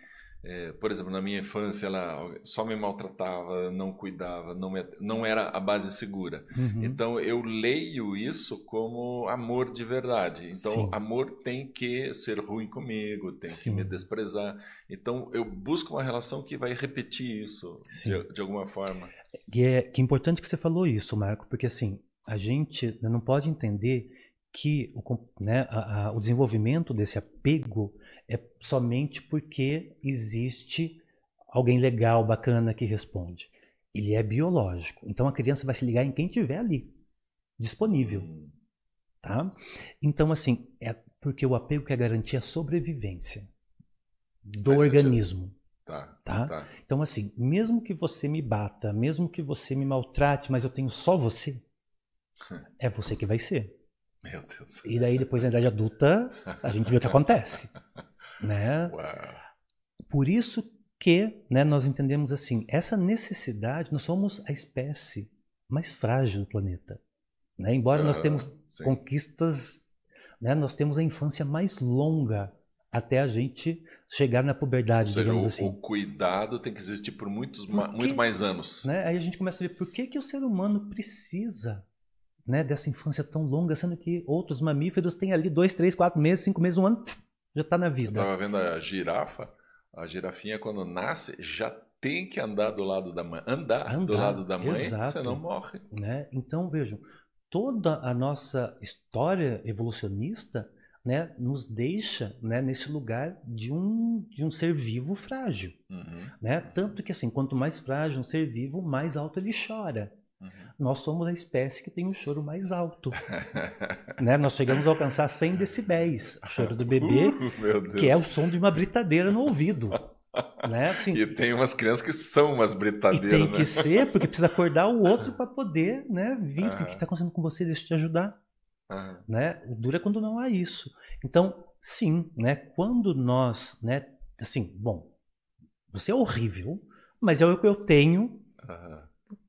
é, por exemplo, na minha infância, ela só me maltratava, não cuidava, não, me, não era a base segura. Uhum. Então, eu leio isso como amor de verdade. Então, Sim. amor tem que ser ruim comigo, tem Sim. que me desprezar. Então, eu busco uma relação que vai repetir isso de, de, alguma forma. E é, que é importante que você falou isso, Marco, porque assim, a gente né, não pode entender que o, né, a, a, o desenvolvimento desse apego é somente porque existe alguém legal, bacana que responde. Ele é biológico. Então a criança vai se ligar em quem tiver ali disponível, hum. tá? Então assim, é porque o apego quer é garantir é a sobrevivência do Faz organismo. Tá, tá? tá. Então assim, mesmo que você me bata, mesmo que você me maltrate, mas eu tenho só você, é você que vai ser. Meu Deus. E daí depois na idade adulta, a gente vê o que acontece. Né? Por isso que né, nós entendemos assim, essa necessidade, nós somos a espécie mais frágil do planeta. Né? Embora nós ah, temos sim. conquistas, né, nós temos a infância mais longa até a gente chegar na puberdade, Ou seja, digamos o, assim. o cuidado tem que existir por muitos, por que, muito mais anos. Né? Aí a gente começa a ver por que, que o ser humano precisa né, dessa infância tão longa, sendo que outros mamíferos têm ali dois, três, quatro meses, cinco meses, um ano, já tá na vida. Eu tava vendo a girafa. A girafinha, quando nasce, já tem que andar do lado da mãe. Andar, andar do lado da mãe, você senão morre. Né? Então, vejam, toda a nossa história evolucionista né, nos deixa né, nesse lugar de um, de um ser vivo frágil. Uhum. Né? Tanto que, assim, quanto mais frágil um ser vivo, mais alto ele chora. Uhum. Nós somos a espécie que tem o choro mais alto. né? Nós chegamos a alcançar 100 decibéis. O choro do bebê, uh, que é o som de uma britadeira no ouvido. Né? Assim, e tem umas crianças que são umas britadeiras. E tem né? que ser, porque precisa acordar o outro para poder né, vir. Uhum. O que está acontecendo com você? Deixa eu te ajudar. Uhum. Né? O dura é quando não há isso. Então, sim, né? quando nós. Né, assim, bom, você é horrível, mas é o que eu tenho. Uhum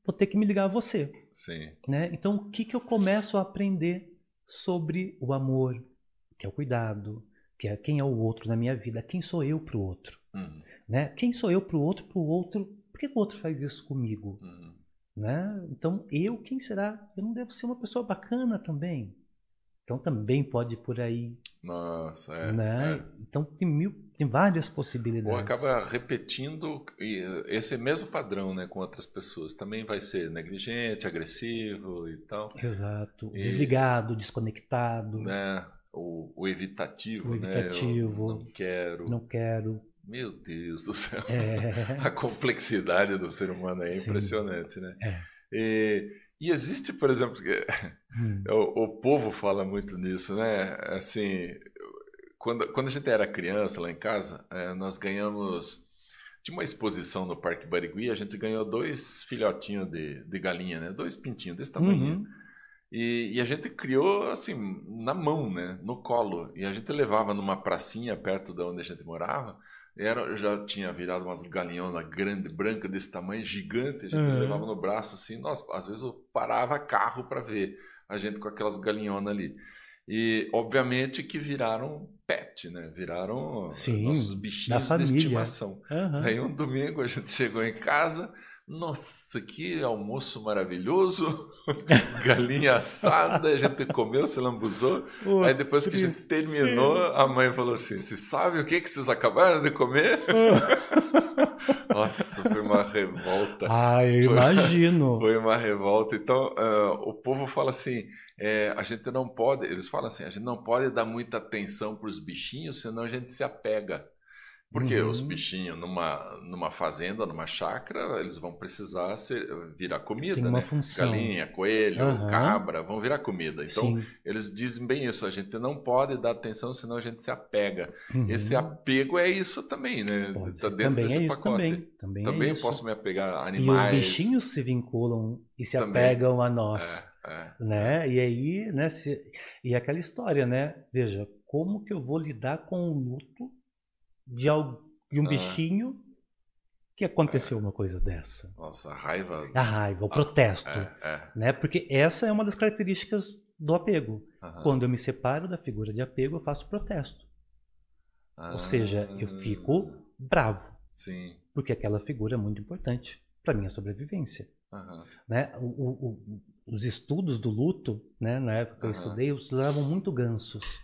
vou ter que me ligar a você. Sim. Né? Então, o que, que eu começo a aprender sobre o amor, que é o cuidado, que é quem é o outro na minha vida, quem sou eu para o outro? Uhum. Né? Quem sou eu para o outro, para o outro? Por que o outro faz isso comigo? Uhum. Né? Então, eu, quem será? Eu não devo ser uma pessoa bacana também? Então, também pode ir por aí. Nossa, é. Né? é. Então, tem mil tem várias possibilidades. Ou acaba repetindo esse mesmo padrão né, com outras pessoas. Também vai ser negligente, agressivo e tal. Exato. E... Desligado, desconectado. Né? O, o evitativo, o né, evitativo. Né? não quero. Não quero. Meu Deus do céu. É... A complexidade do ser humano é impressionante, né? É. E, e, existe, por exemplo, hum. o, o povo fala muito nisso, né? Assim, quando, quando a gente era criança lá em casa, é, nós ganhamos. Tinha uma exposição no Parque Barigui, a gente ganhou dois filhotinhos de, de galinha, né? Dois pintinhos desse uhum. tamanho. Uhum. E, e, a gente criou assim, na mão, né? No colo. E a gente levava numa pracinha perto de onde a gente morava. Era, já tinha virado umas galinhona grande, branca, desse tamanho, gigante. A gente uhum. levava no braço assim. Nossa, às vezes eu parava carro para ver a gente com aquelas galinhonas ali. E, obviamente, que viraram pet, né? Viraram Sim, nossos bichinhos de estimação. Uhum. Aí, um domingo, a gente chegou em casa. Nossa, que almoço maravilhoso! Galinha assada, a gente comeu, se lambuzou. Oh, Aí depois que a gente terminou, a mãe falou assim: Você sabe o que, que vocês acabaram de comer? Oh. Nossa, foi uma revolta. Ah, eu foi, imagino. Foi uma revolta. Então, uh, o povo fala assim: é, a gente não pode, eles falam assim, a gente não pode dar muita atenção para os bichinhos, senão a gente se apega. Porque uhum. os bichinhos numa, numa fazenda, numa chácara, eles vão precisar ser, virar comida, Tem uma né? Função. Galinha, coelho, uhum. cabra, vão virar comida. Então, Sim. eles dizem bem isso, a gente não pode dar atenção, senão a gente se apega. Uhum. Esse apego é isso também, né? Está dentro também desse é pacote. Também, também, é também é posso me apegar a animais. E os bichinhos se vinculam e se também. apegam a é, nós. É, né? É. E aí, né, se... e aquela história, né? Veja, como que eu vou lidar com o luto de, algo, de um ah. bichinho que aconteceu é. uma coisa dessa. Nossa, a raiva. A raiva, o ah, protesto. é, é. Né? Porque essa é uma das características do apego. Quando eu me separo da figura de apego, eu faço protesto. Ou ah. seja, eu fico bravo. Sim. Porque aquela figura é muito importante para minha sobrevivência. Né? O, o, o, os estudos do luto, né? na época que eu estudei, usavam muito gansos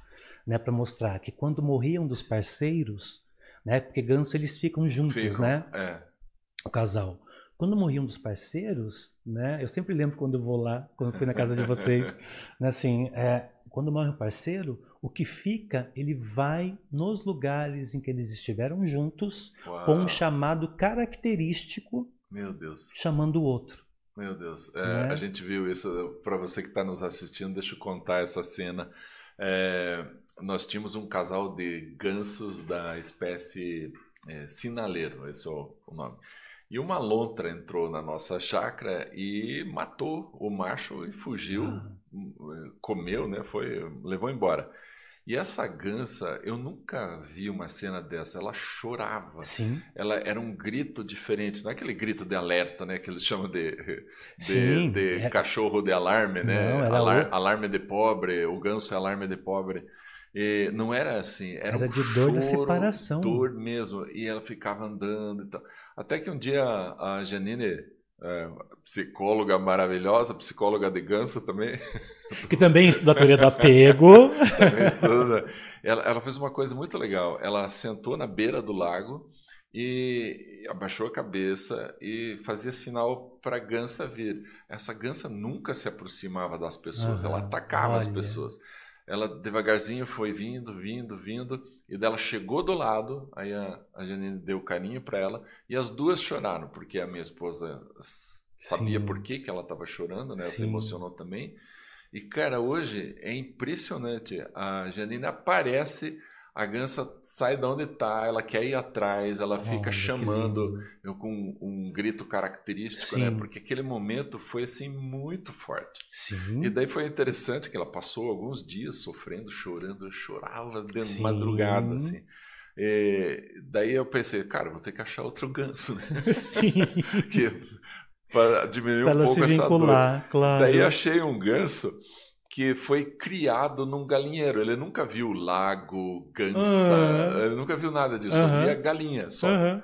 né? para mostrar que quando morriam dos parceiros né? Porque ganso eles ficam juntos, ficam, né? É. O casal. Quando morri um dos parceiros, né? Eu sempre lembro quando eu vou lá, quando fui na casa de vocês, né? Assim, é, quando morre um parceiro, o que fica, ele vai nos lugares em que eles estiveram juntos Uau. com um chamado característico. Meu Deus. Chamando o outro. Meu Deus, é, né? a gente viu isso. Para você que está nos assistindo, deixa eu contar essa cena. É, nós tínhamos um casal de gansos da espécie é, sinaleiro, esse é o, o nome. E uma lontra entrou na nossa chácara e matou o macho e fugiu, ah. Hum, é, comeu, né? Foi, levou embora. E essa gansa, eu nunca vi uma cena dessa. Ela chorava. Sim. Ela era um grito diferente. Não é aquele grito de alerta, né? Que eles chamam de, de, Sim, de é... cachorro de alarme, né? Não, é Alar, Alarme de pobre. O ganso é alarme de pobre. E não era assim, era, era um de dor da separação. Dor mesmo. E ela ficava andando e tal. Até que um dia a Janine, é, psicóloga maravilhosa, psicóloga de ganso também. Que também estuda a teoria do apego. estuda. Ela, ela fez uma coisa muito legal. Ela sentou na beira do lago e abaixou a cabeça e fazia sinal para a gansa vir. Essa gansa nunca se aproximava das pessoas, ela atacava olha. as pessoas ela devagarzinho foi vindo, vindo, vindo, e dela chegou do lado, aí a, a Janine deu carinho para ela, e as duas choraram, porque a minha esposa sabia Sim. por que, que ela estava chorando, né? Ela se emocionou também. E, cara, hoje é impressionante. A Janine aparece a gansa sai de onde está, ela quer ir atrás, ela fica chamando eu, com um grito característico, né? Sim. né? Porque aquele momento foi assim muito forte. Sim. E daí foi interessante que ela passou alguns dias sofrendo, chorando, eu chorava de Sim. madrugada, assim. E é, daí eu pensei, cara, vou ter que achar outro ganso, né? Sim. que, para diminuir pra um pouco essa dor. Claro. Daí achei um ganso que foi criado num galinheiro. Ele nunca viu lago, gansa, uhum. ele nunca viu nada disso. Uhum. Via galinha só. Uhum.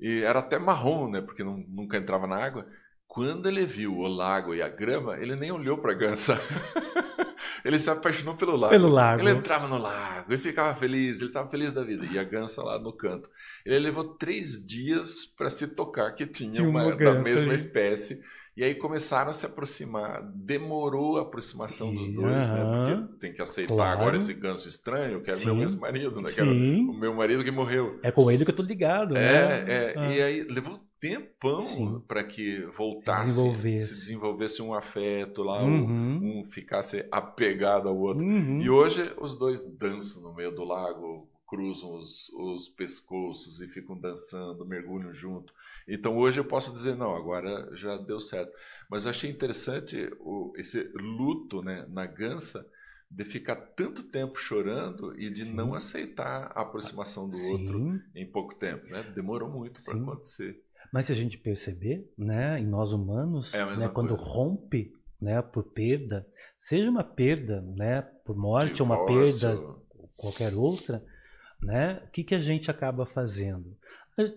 E era até marrom, né? Porque não, nunca entrava na água. Quando ele viu o lago e a grama, ele nem olhou para a gansa. ele se apaixonou pelo lago. pelo lago. Ele entrava no lago, e ficava feliz, ele estava feliz da vida. E a gansa lá no canto. Ele levou três dias para se tocar que tinha, tinha uma, uma da mesma espécie e aí começaram a se aproximar. Demorou a aproximação dos dois, uh -huh. né? Porque tem que aceitar claro. agora esse ganso estranho, que era Sim. meu ex-marido, né? Que era o meu marido que morreu. É com ele que eu tô ligado, é, né? É, ah. e aí levou tempão para que voltasse, se desenvolvesse. se desenvolvesse. um afeto lá, uhum. um, um, ficasse apegado ao outro. Uhum. E hoje os dois dançam no meio do lago, cruzam os, os pescoços e ficam dançando, mergulham junto. Então hoje eu posso dizer, não, agora já deu certo. Mas eu achei interessante o, esse luto né, na gança de ficar tanto tempo chorando e de Sim. não aceitar a aproximação do Sim. outro em pouco tempo. Né? Demorou muito para acontecer. Mas se a gente perceber, né, em nós humanos, é né, quando rompe né, por perda, seja uma perda né, por morte, Divórcio. uma perda qualquer outra, né? O que, que a gente acaba fazendo?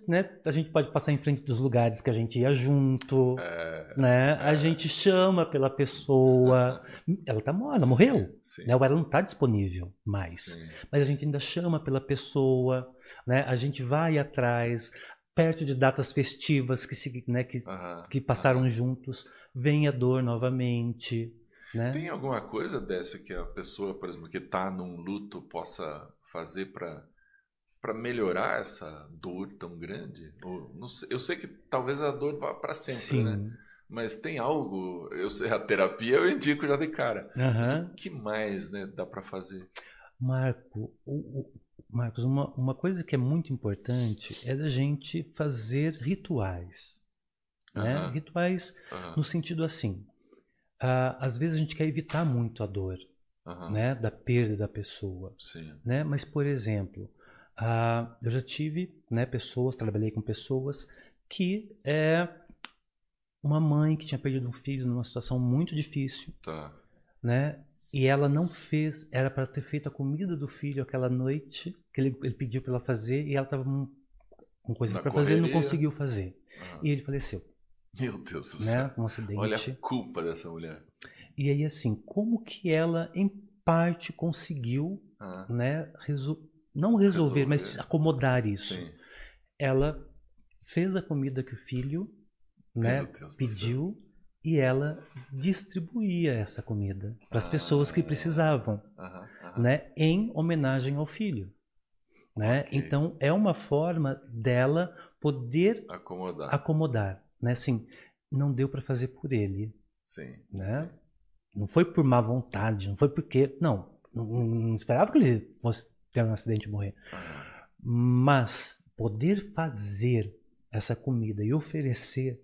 Né? a gente pode passar em frente dos lugares que a gente ia junto, é, né? É. A gente chama pela pessoa. Ela tá morta, sim, morreu, sim. Né? Ou ela não tá disponível mais. Sim. Mas a gente ainda chama pela pessoa, né? A gente vai atrás, perto de datas festivas que, se, né, que, que passaram juntos, vem a dor novamente, né? Tem alguma coisa dessa que a pessoa, por exemplo, que tá num luto possa fazer para para melhorar essa dor tão grande? Ou, sei, eu sei que talvez a dor vá para sempre, Sim. né? Mas tem algo, eu sei, a terapia eu indico já de cara. Uhum. Mas o que mais né, dá para fazer? Marco, o, o, Marcos, uma, uma coisa que é muito importante é da gente fazer rituais. Uhum. Né? Rituais uhum. no sentido assim, uh, às vezes a gente quer evitar muito a dor. Né, da perda da pessoa, Sim. né? Mas por exemplo, Uh, eu já tive né, pessoas, trabalhei com pessoas que é uma mãe que tinha perdido um filho numa situação muito difícil, tá. né? E ela não fez, era para ter feito a comida do filho aquela noite que ele, ele pediu para ela fazer e ela estava com coisas para fazer e não conseguiu fazer. Ah. E ele faleceu. Meu Deus do né? céu. Um acidente. Olha a culpa dessa mulher. E aí assim, como que ela em parte conseguiu, ah. né, resolver não resolver, resolver. mas acomodar isso. Sim. Ela fez a comida que o filho né, pediu e ela distribuía essa comida para as ah, pessoas que precisavam, né, em homenagem ao filho. Né? Okay. Então é uma forma dela poder acomodar, acomodar né? Assim, não deu para fazer por ele, sim, né? Sim. Não foi por má vontade, não foi porque não, não, não esperava que ele fosse ter um acidente e morrer. Uhum. Mas poder fazer essa comida e oferecer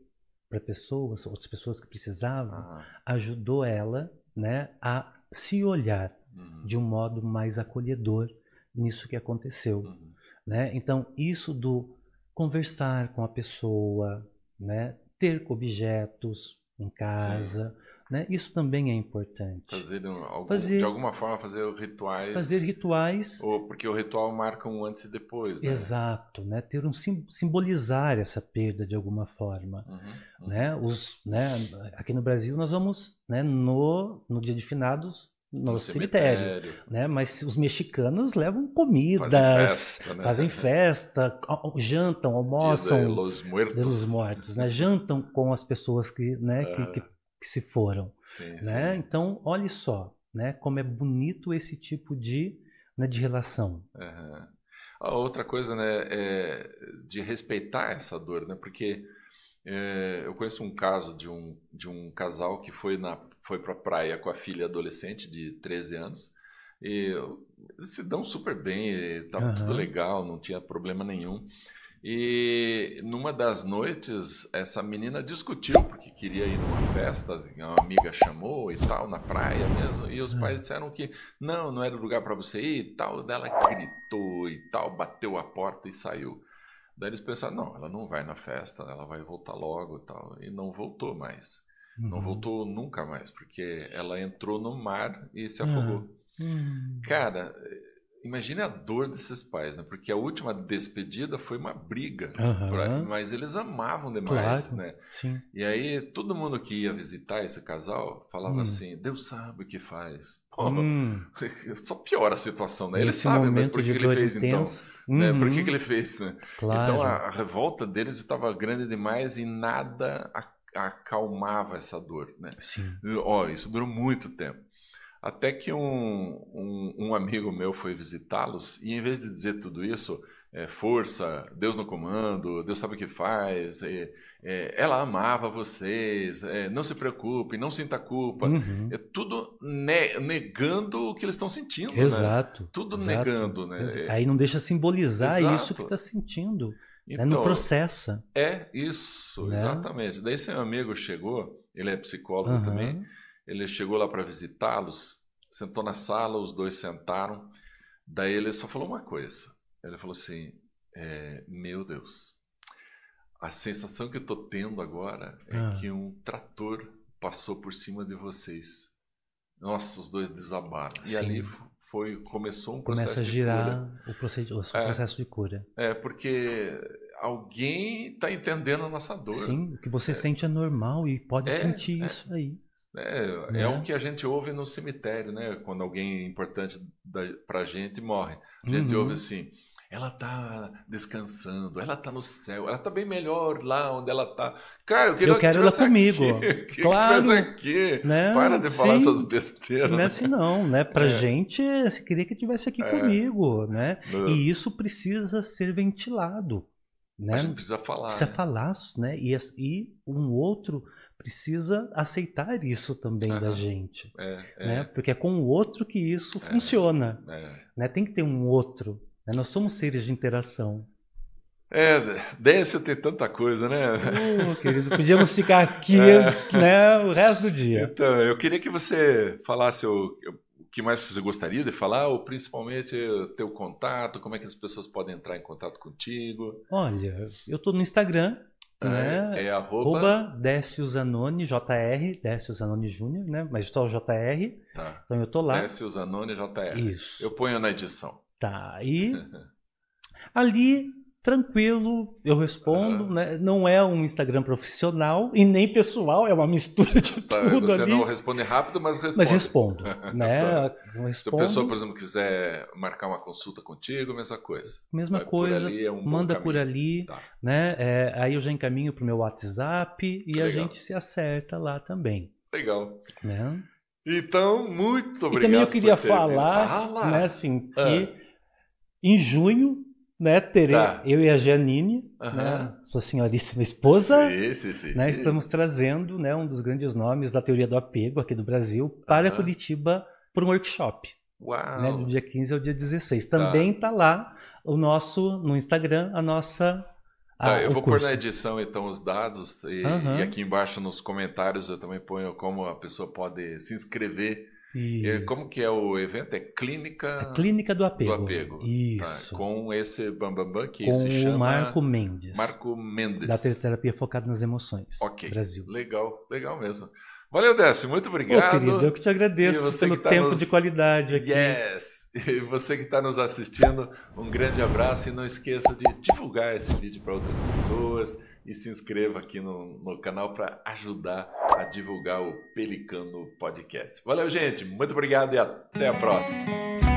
para pessoas, outras pessoas que precisavam, ah. ajudou ela, né, a se olhar uhum. de um modo mais acolhedor nisso que aconteceu, uhum. né? Então, isso do conversar com a pessoa, né, ter objetos em casa, Sim. Né? Isso também é importante. Fazer, um, algum, fazer, de alguma forma fazer rituais. Fazer rituais. Ou porque o ritual marca um antes e depois. Né? Exato, né? Ter um sim, simbolizar essa perda de alguma forma, uhum, uhum. né? Os, né? Aqui no Brasil nós vamos, né? No no dia de finados no, no cemitério, cemitério, né? Mas os mexicanos levam comidas, fazem festa, né? fazem festa jantam, almoçam, de los muertos, de los mortos, né? Jantam com as pessoas que, né, que, que que se foram. Sim, né? Sim. Então, olhe só né, como é bonito esse tipo de, né, de relação. Uhum. A outra coisa né, é de respeitar essa dor, né? porque é, eu conheço um caso de um, de um casal que foi, na, foi para a praia com a filha adolescente de 13 anos e eles se dão super bem, estava tá uhum. tudo legal, não tinha problema nenhum. E numa das noites, essa menina discutiu porque queria ir numa festa, uma amiga chamou e tal, na praia mesmo. E os hum. pais disseram que não, não era lugar para você ir e tal. Daí ela gritou e tal, bateu a porta e saiu. Daí eles pensaram: não, ela não vai na festa, ela vai voltar logo e tal. E não voltou mais. Uhum. Não voltou nunca mais, porque ela entrou no mar e se ah. afogou. Uhum. Cara Imagine a dor desses pais, né? Porque a última despedida foi uma briga, uhum. pra, mas eles amavam demais, claro. né? Sim. E aí todo mundo que ia visitar esse casal falava hum. assim: Deus sabe o que faz. Pô, hum. Só piora a situação, né? Ele sabem, sabe, mas por que, que ele fez intenso? então? Uhum. Né? Por que, uhum. que ele fez, né? Então, claro. Então a, a revolta deles estava grande demais e nada acalmava essa dor, né? Sim. Ó, isso durou muito tempo. Até que um, um, um amigo meu foi visitá-los e, em vez de dizer tudo isso, é, força, Deus no comando, Deus sabe o que faz, é, é, ela amava vocês, é, não se preocupe, não sinta culpa. Uhum. É tudo ne negando o que eles estão sentindo. Né? Exato. Né? Tudo exato, negando, né? É. Aí não deixa simbolizar exato. isso que está sentindo. Né? Então, Não processa. É isso, né? exatamente. Daí seu amigo chegou, ele é psicólogo uhum. também. Ele chegou lá para visitá-los, sentou na sala, os dois sentaram. Daí ele só falou uma coisa. Ele falou assim: é, Meu Deus, a sensação que eu estou tendo agora é ah. que um trator passou por cima de vocês. Nossa, os dois desabaram. Sim. E ali foi começou um processo Começa a girar o processo, o é, de cura. É, porque alguém está entendendo a nossa dor. Sim, o que você é. sente é normal e pode é, sentir é. isso aí. É, é, né? um que a gente ouve no cemitério, né? Quando alguém importante para a gente morre. A gente uhum. ouve assim, ela tá descansando, ela tá no céu, ela tá bem melhor lá onde ela tá. Cara, eu, queria eu quero que ela comigo. claro. Que aqui. Né? Para de falar Sim. essas besteiras. Não é né? assim não, né? Pra é. gente, eu queria que tivesse aqui é. comigo, né? É. E isso precisa ser ventilado. Né? A gente precisa falar. Precisa né? falar, né? E, e um outro precisa aceitar isso também uhum. da gente, é, é, né? Porque é com o outro que isso é, funciona, é. né? Tem que ter um outro. Né? Nós somos seres de interação. É, dessa ter tanta coisa, né? Uh, querido, podíamos ficar aqui é. né, o resto do dia. Então, eu queria que você falasse o, o que mais você gostaria de falar, ou principalmente teu contato, como é que as pessoas podem entrar em contato contigo. Olha, eu estou no Instagram, né? É, arroba... arroba Décio Zanoni, JR, Décio Zanoni Júnior, né? Mas estou o JR. Tá. Então eu tô lá. Décio Zanoni JR. Isso. Eu ponho na edição. Tá. E ali tranquilo, eu respondo, uhum. né? Não é um Instagram profissional e nem pessoal, é uma mistura de tá, tudo você ali. Você não responde rápido, mas responde. Mas respondo, né? respondo. Tá. Se a pessoa, por exemplo, quiser marcar uma consulta contigo, mesma coisa. Mesma Vai coisa, por ali, é um manda por ali, tá. né? É, aí eu já encaminho para o meu WhatsApp e Legal. a gente se acerta lá também. Legal. Né? Então, muito obrigado. E também eu queria falar, Fala. né, assim, ah. que em junho né? Tere tá. eu e a Janine, uhum. né? sua senhoríssima esposa, sim, sim, sim, né? Estamos trazendo, né, um dos grandes nomes da teoria do apego aqui do Brasil para uhum. Curitiba para um workshop. Né, Uau. Né? do dia 15 ao dia 16. Tá. Também tá. tá lá o nosso no Instagram a nossa Tá, ah, eu vou curso. pôr na edição então os dados e, uhum. e, aqui embaixo nos comentários eu também ponho como a pessoa pode se inscrever isso. Como que é o evento? É Clínica... É clínica do Apego. Do Apego. Tá, Isso. Tá? Com esse bambambam bam, bam, que Com se chama... Marco Mendes. Marco Mendes. Da terapia focada nas emoções. Ok. Brasil. Legal, legal mesmo. Valeu, Décio, muito obrigado. Ô, querido, eu que te agradeço pelo tá tempo nos... de qualidade aqui. Yes! E você que está nos assistindo, um grande abraço e não esqueça de divulgar esse vídeo para outras pessoas e se inscreva aqui no, no canal para ajudar a divulgar o Pelicano Podcast. Valeu, gente. Muito obrigado e até a próxima.